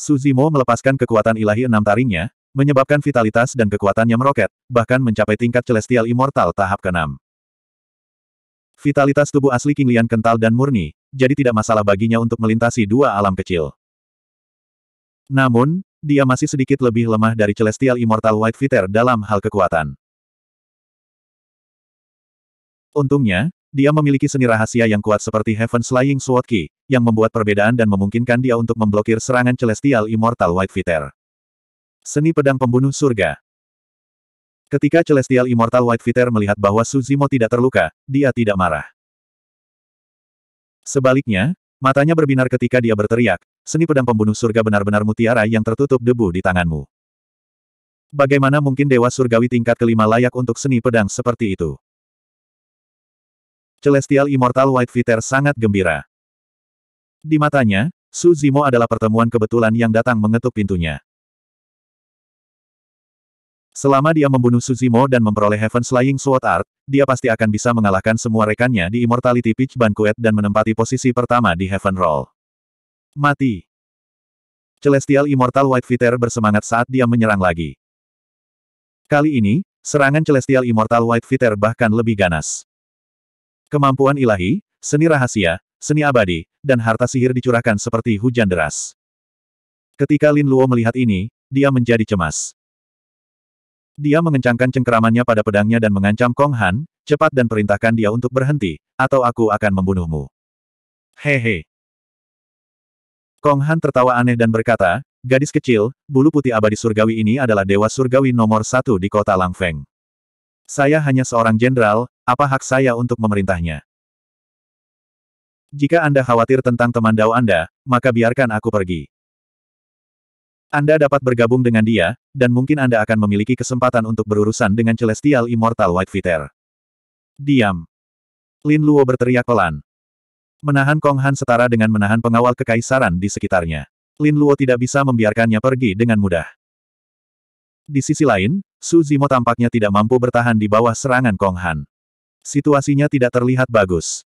Suzimo melepaskan kekuatan ilahi enam taringnya, menyebabkan vitalitas dan kekuatannya meroket, bahkan mencapai tingkat Celestial Immortal tahap keenam. Vitalitas tubuh asli King Lian kental dan murni, jadi tidak masalah baginya untuk melintasi dua alam kecil. Namun, dia masih sedikit lebih lemah dari Celestial Immortal White Fitter dalam hal kekuatan. Untungnya, dia memiliki seni rahasia yang kuat seperti Heaven Slaying Sword Key, yang membuat perbedaan dan memungkinkan dia untuk memblokir serangan Celestial Immortal White Fitter. Seni Pedang Pembunuh Surga Ketika Celestial Immortal White Fitter melihat bahwa Suzimo tidak terluka, dia tidak marah. Sebaliknya, matanya berbinar ketika dia berteriak, seni pedang pembunuh surga benar-benar mutiara yang tertutup debu di tanganmu. Bagaimana mungkin Dewa Surgawi tingkat kelima layak untuk seni pedang seperti itu? Celestial Immortal White Viter sangat gembira. Di matanya, Su Zimo adalah pertemuan kebetulan yang datang mengetuk pintunya. Selama dia membunuh Suzimo dan memperoleh Heaven Slaying Sword Art, dia pasti akan bisa mengalahkan semua rekannya di Immortality Pitch Banquet dan menempati posisi pertama di Heaven Roll. Mati. Celestial Immortal White Fitter bersemangat saat dia menyerang lagi. Kali ini, serangan Celestial Immortal White Fitter bahkan lebih ganas. Kemampuan ilahi, seni rahasia, seni abadi, dan harta sihir dicurahkan seperti hujan deras. Ketika Lin Luo melihat ini, dia menjadi cemas. Dia mengencangkan cengkeramannya pada pedangnya dan mengancam Kong Han, cepat dan perintahkan dia untuk berhenti, atau aku akan membunuhmu. Hehe. He. Kong Han tertawa aneh dan berkata, gadis kecil, bulu putih abadi surgawi ini adalah dewa surgawi nomor satu di kota Langfeng. Saya hanya seorang jenderal, apa hak saya untuk memerintahnya? Jika Anda khawatir tentang teman dao Anda, maka biarkan aku pergi. Anda dapat bergabung dengan dia, dan mungkin Anda akan memiliki kesempatan untuk berurusan dengan Celestial Immortal White Viter. Diam. Lin Luo berteriak pelan. Menahan Kong Han setara dengan menahan pengawal kekaisaran di sekitarnya. Lin Luo tidak bisa membiarkannya pergi dengan mudah. Di sisi lain, Su Zimo tampaknya tidak mampu bertahan di bawah serangan Kong Han. Situasinya tidak terlihat bagus.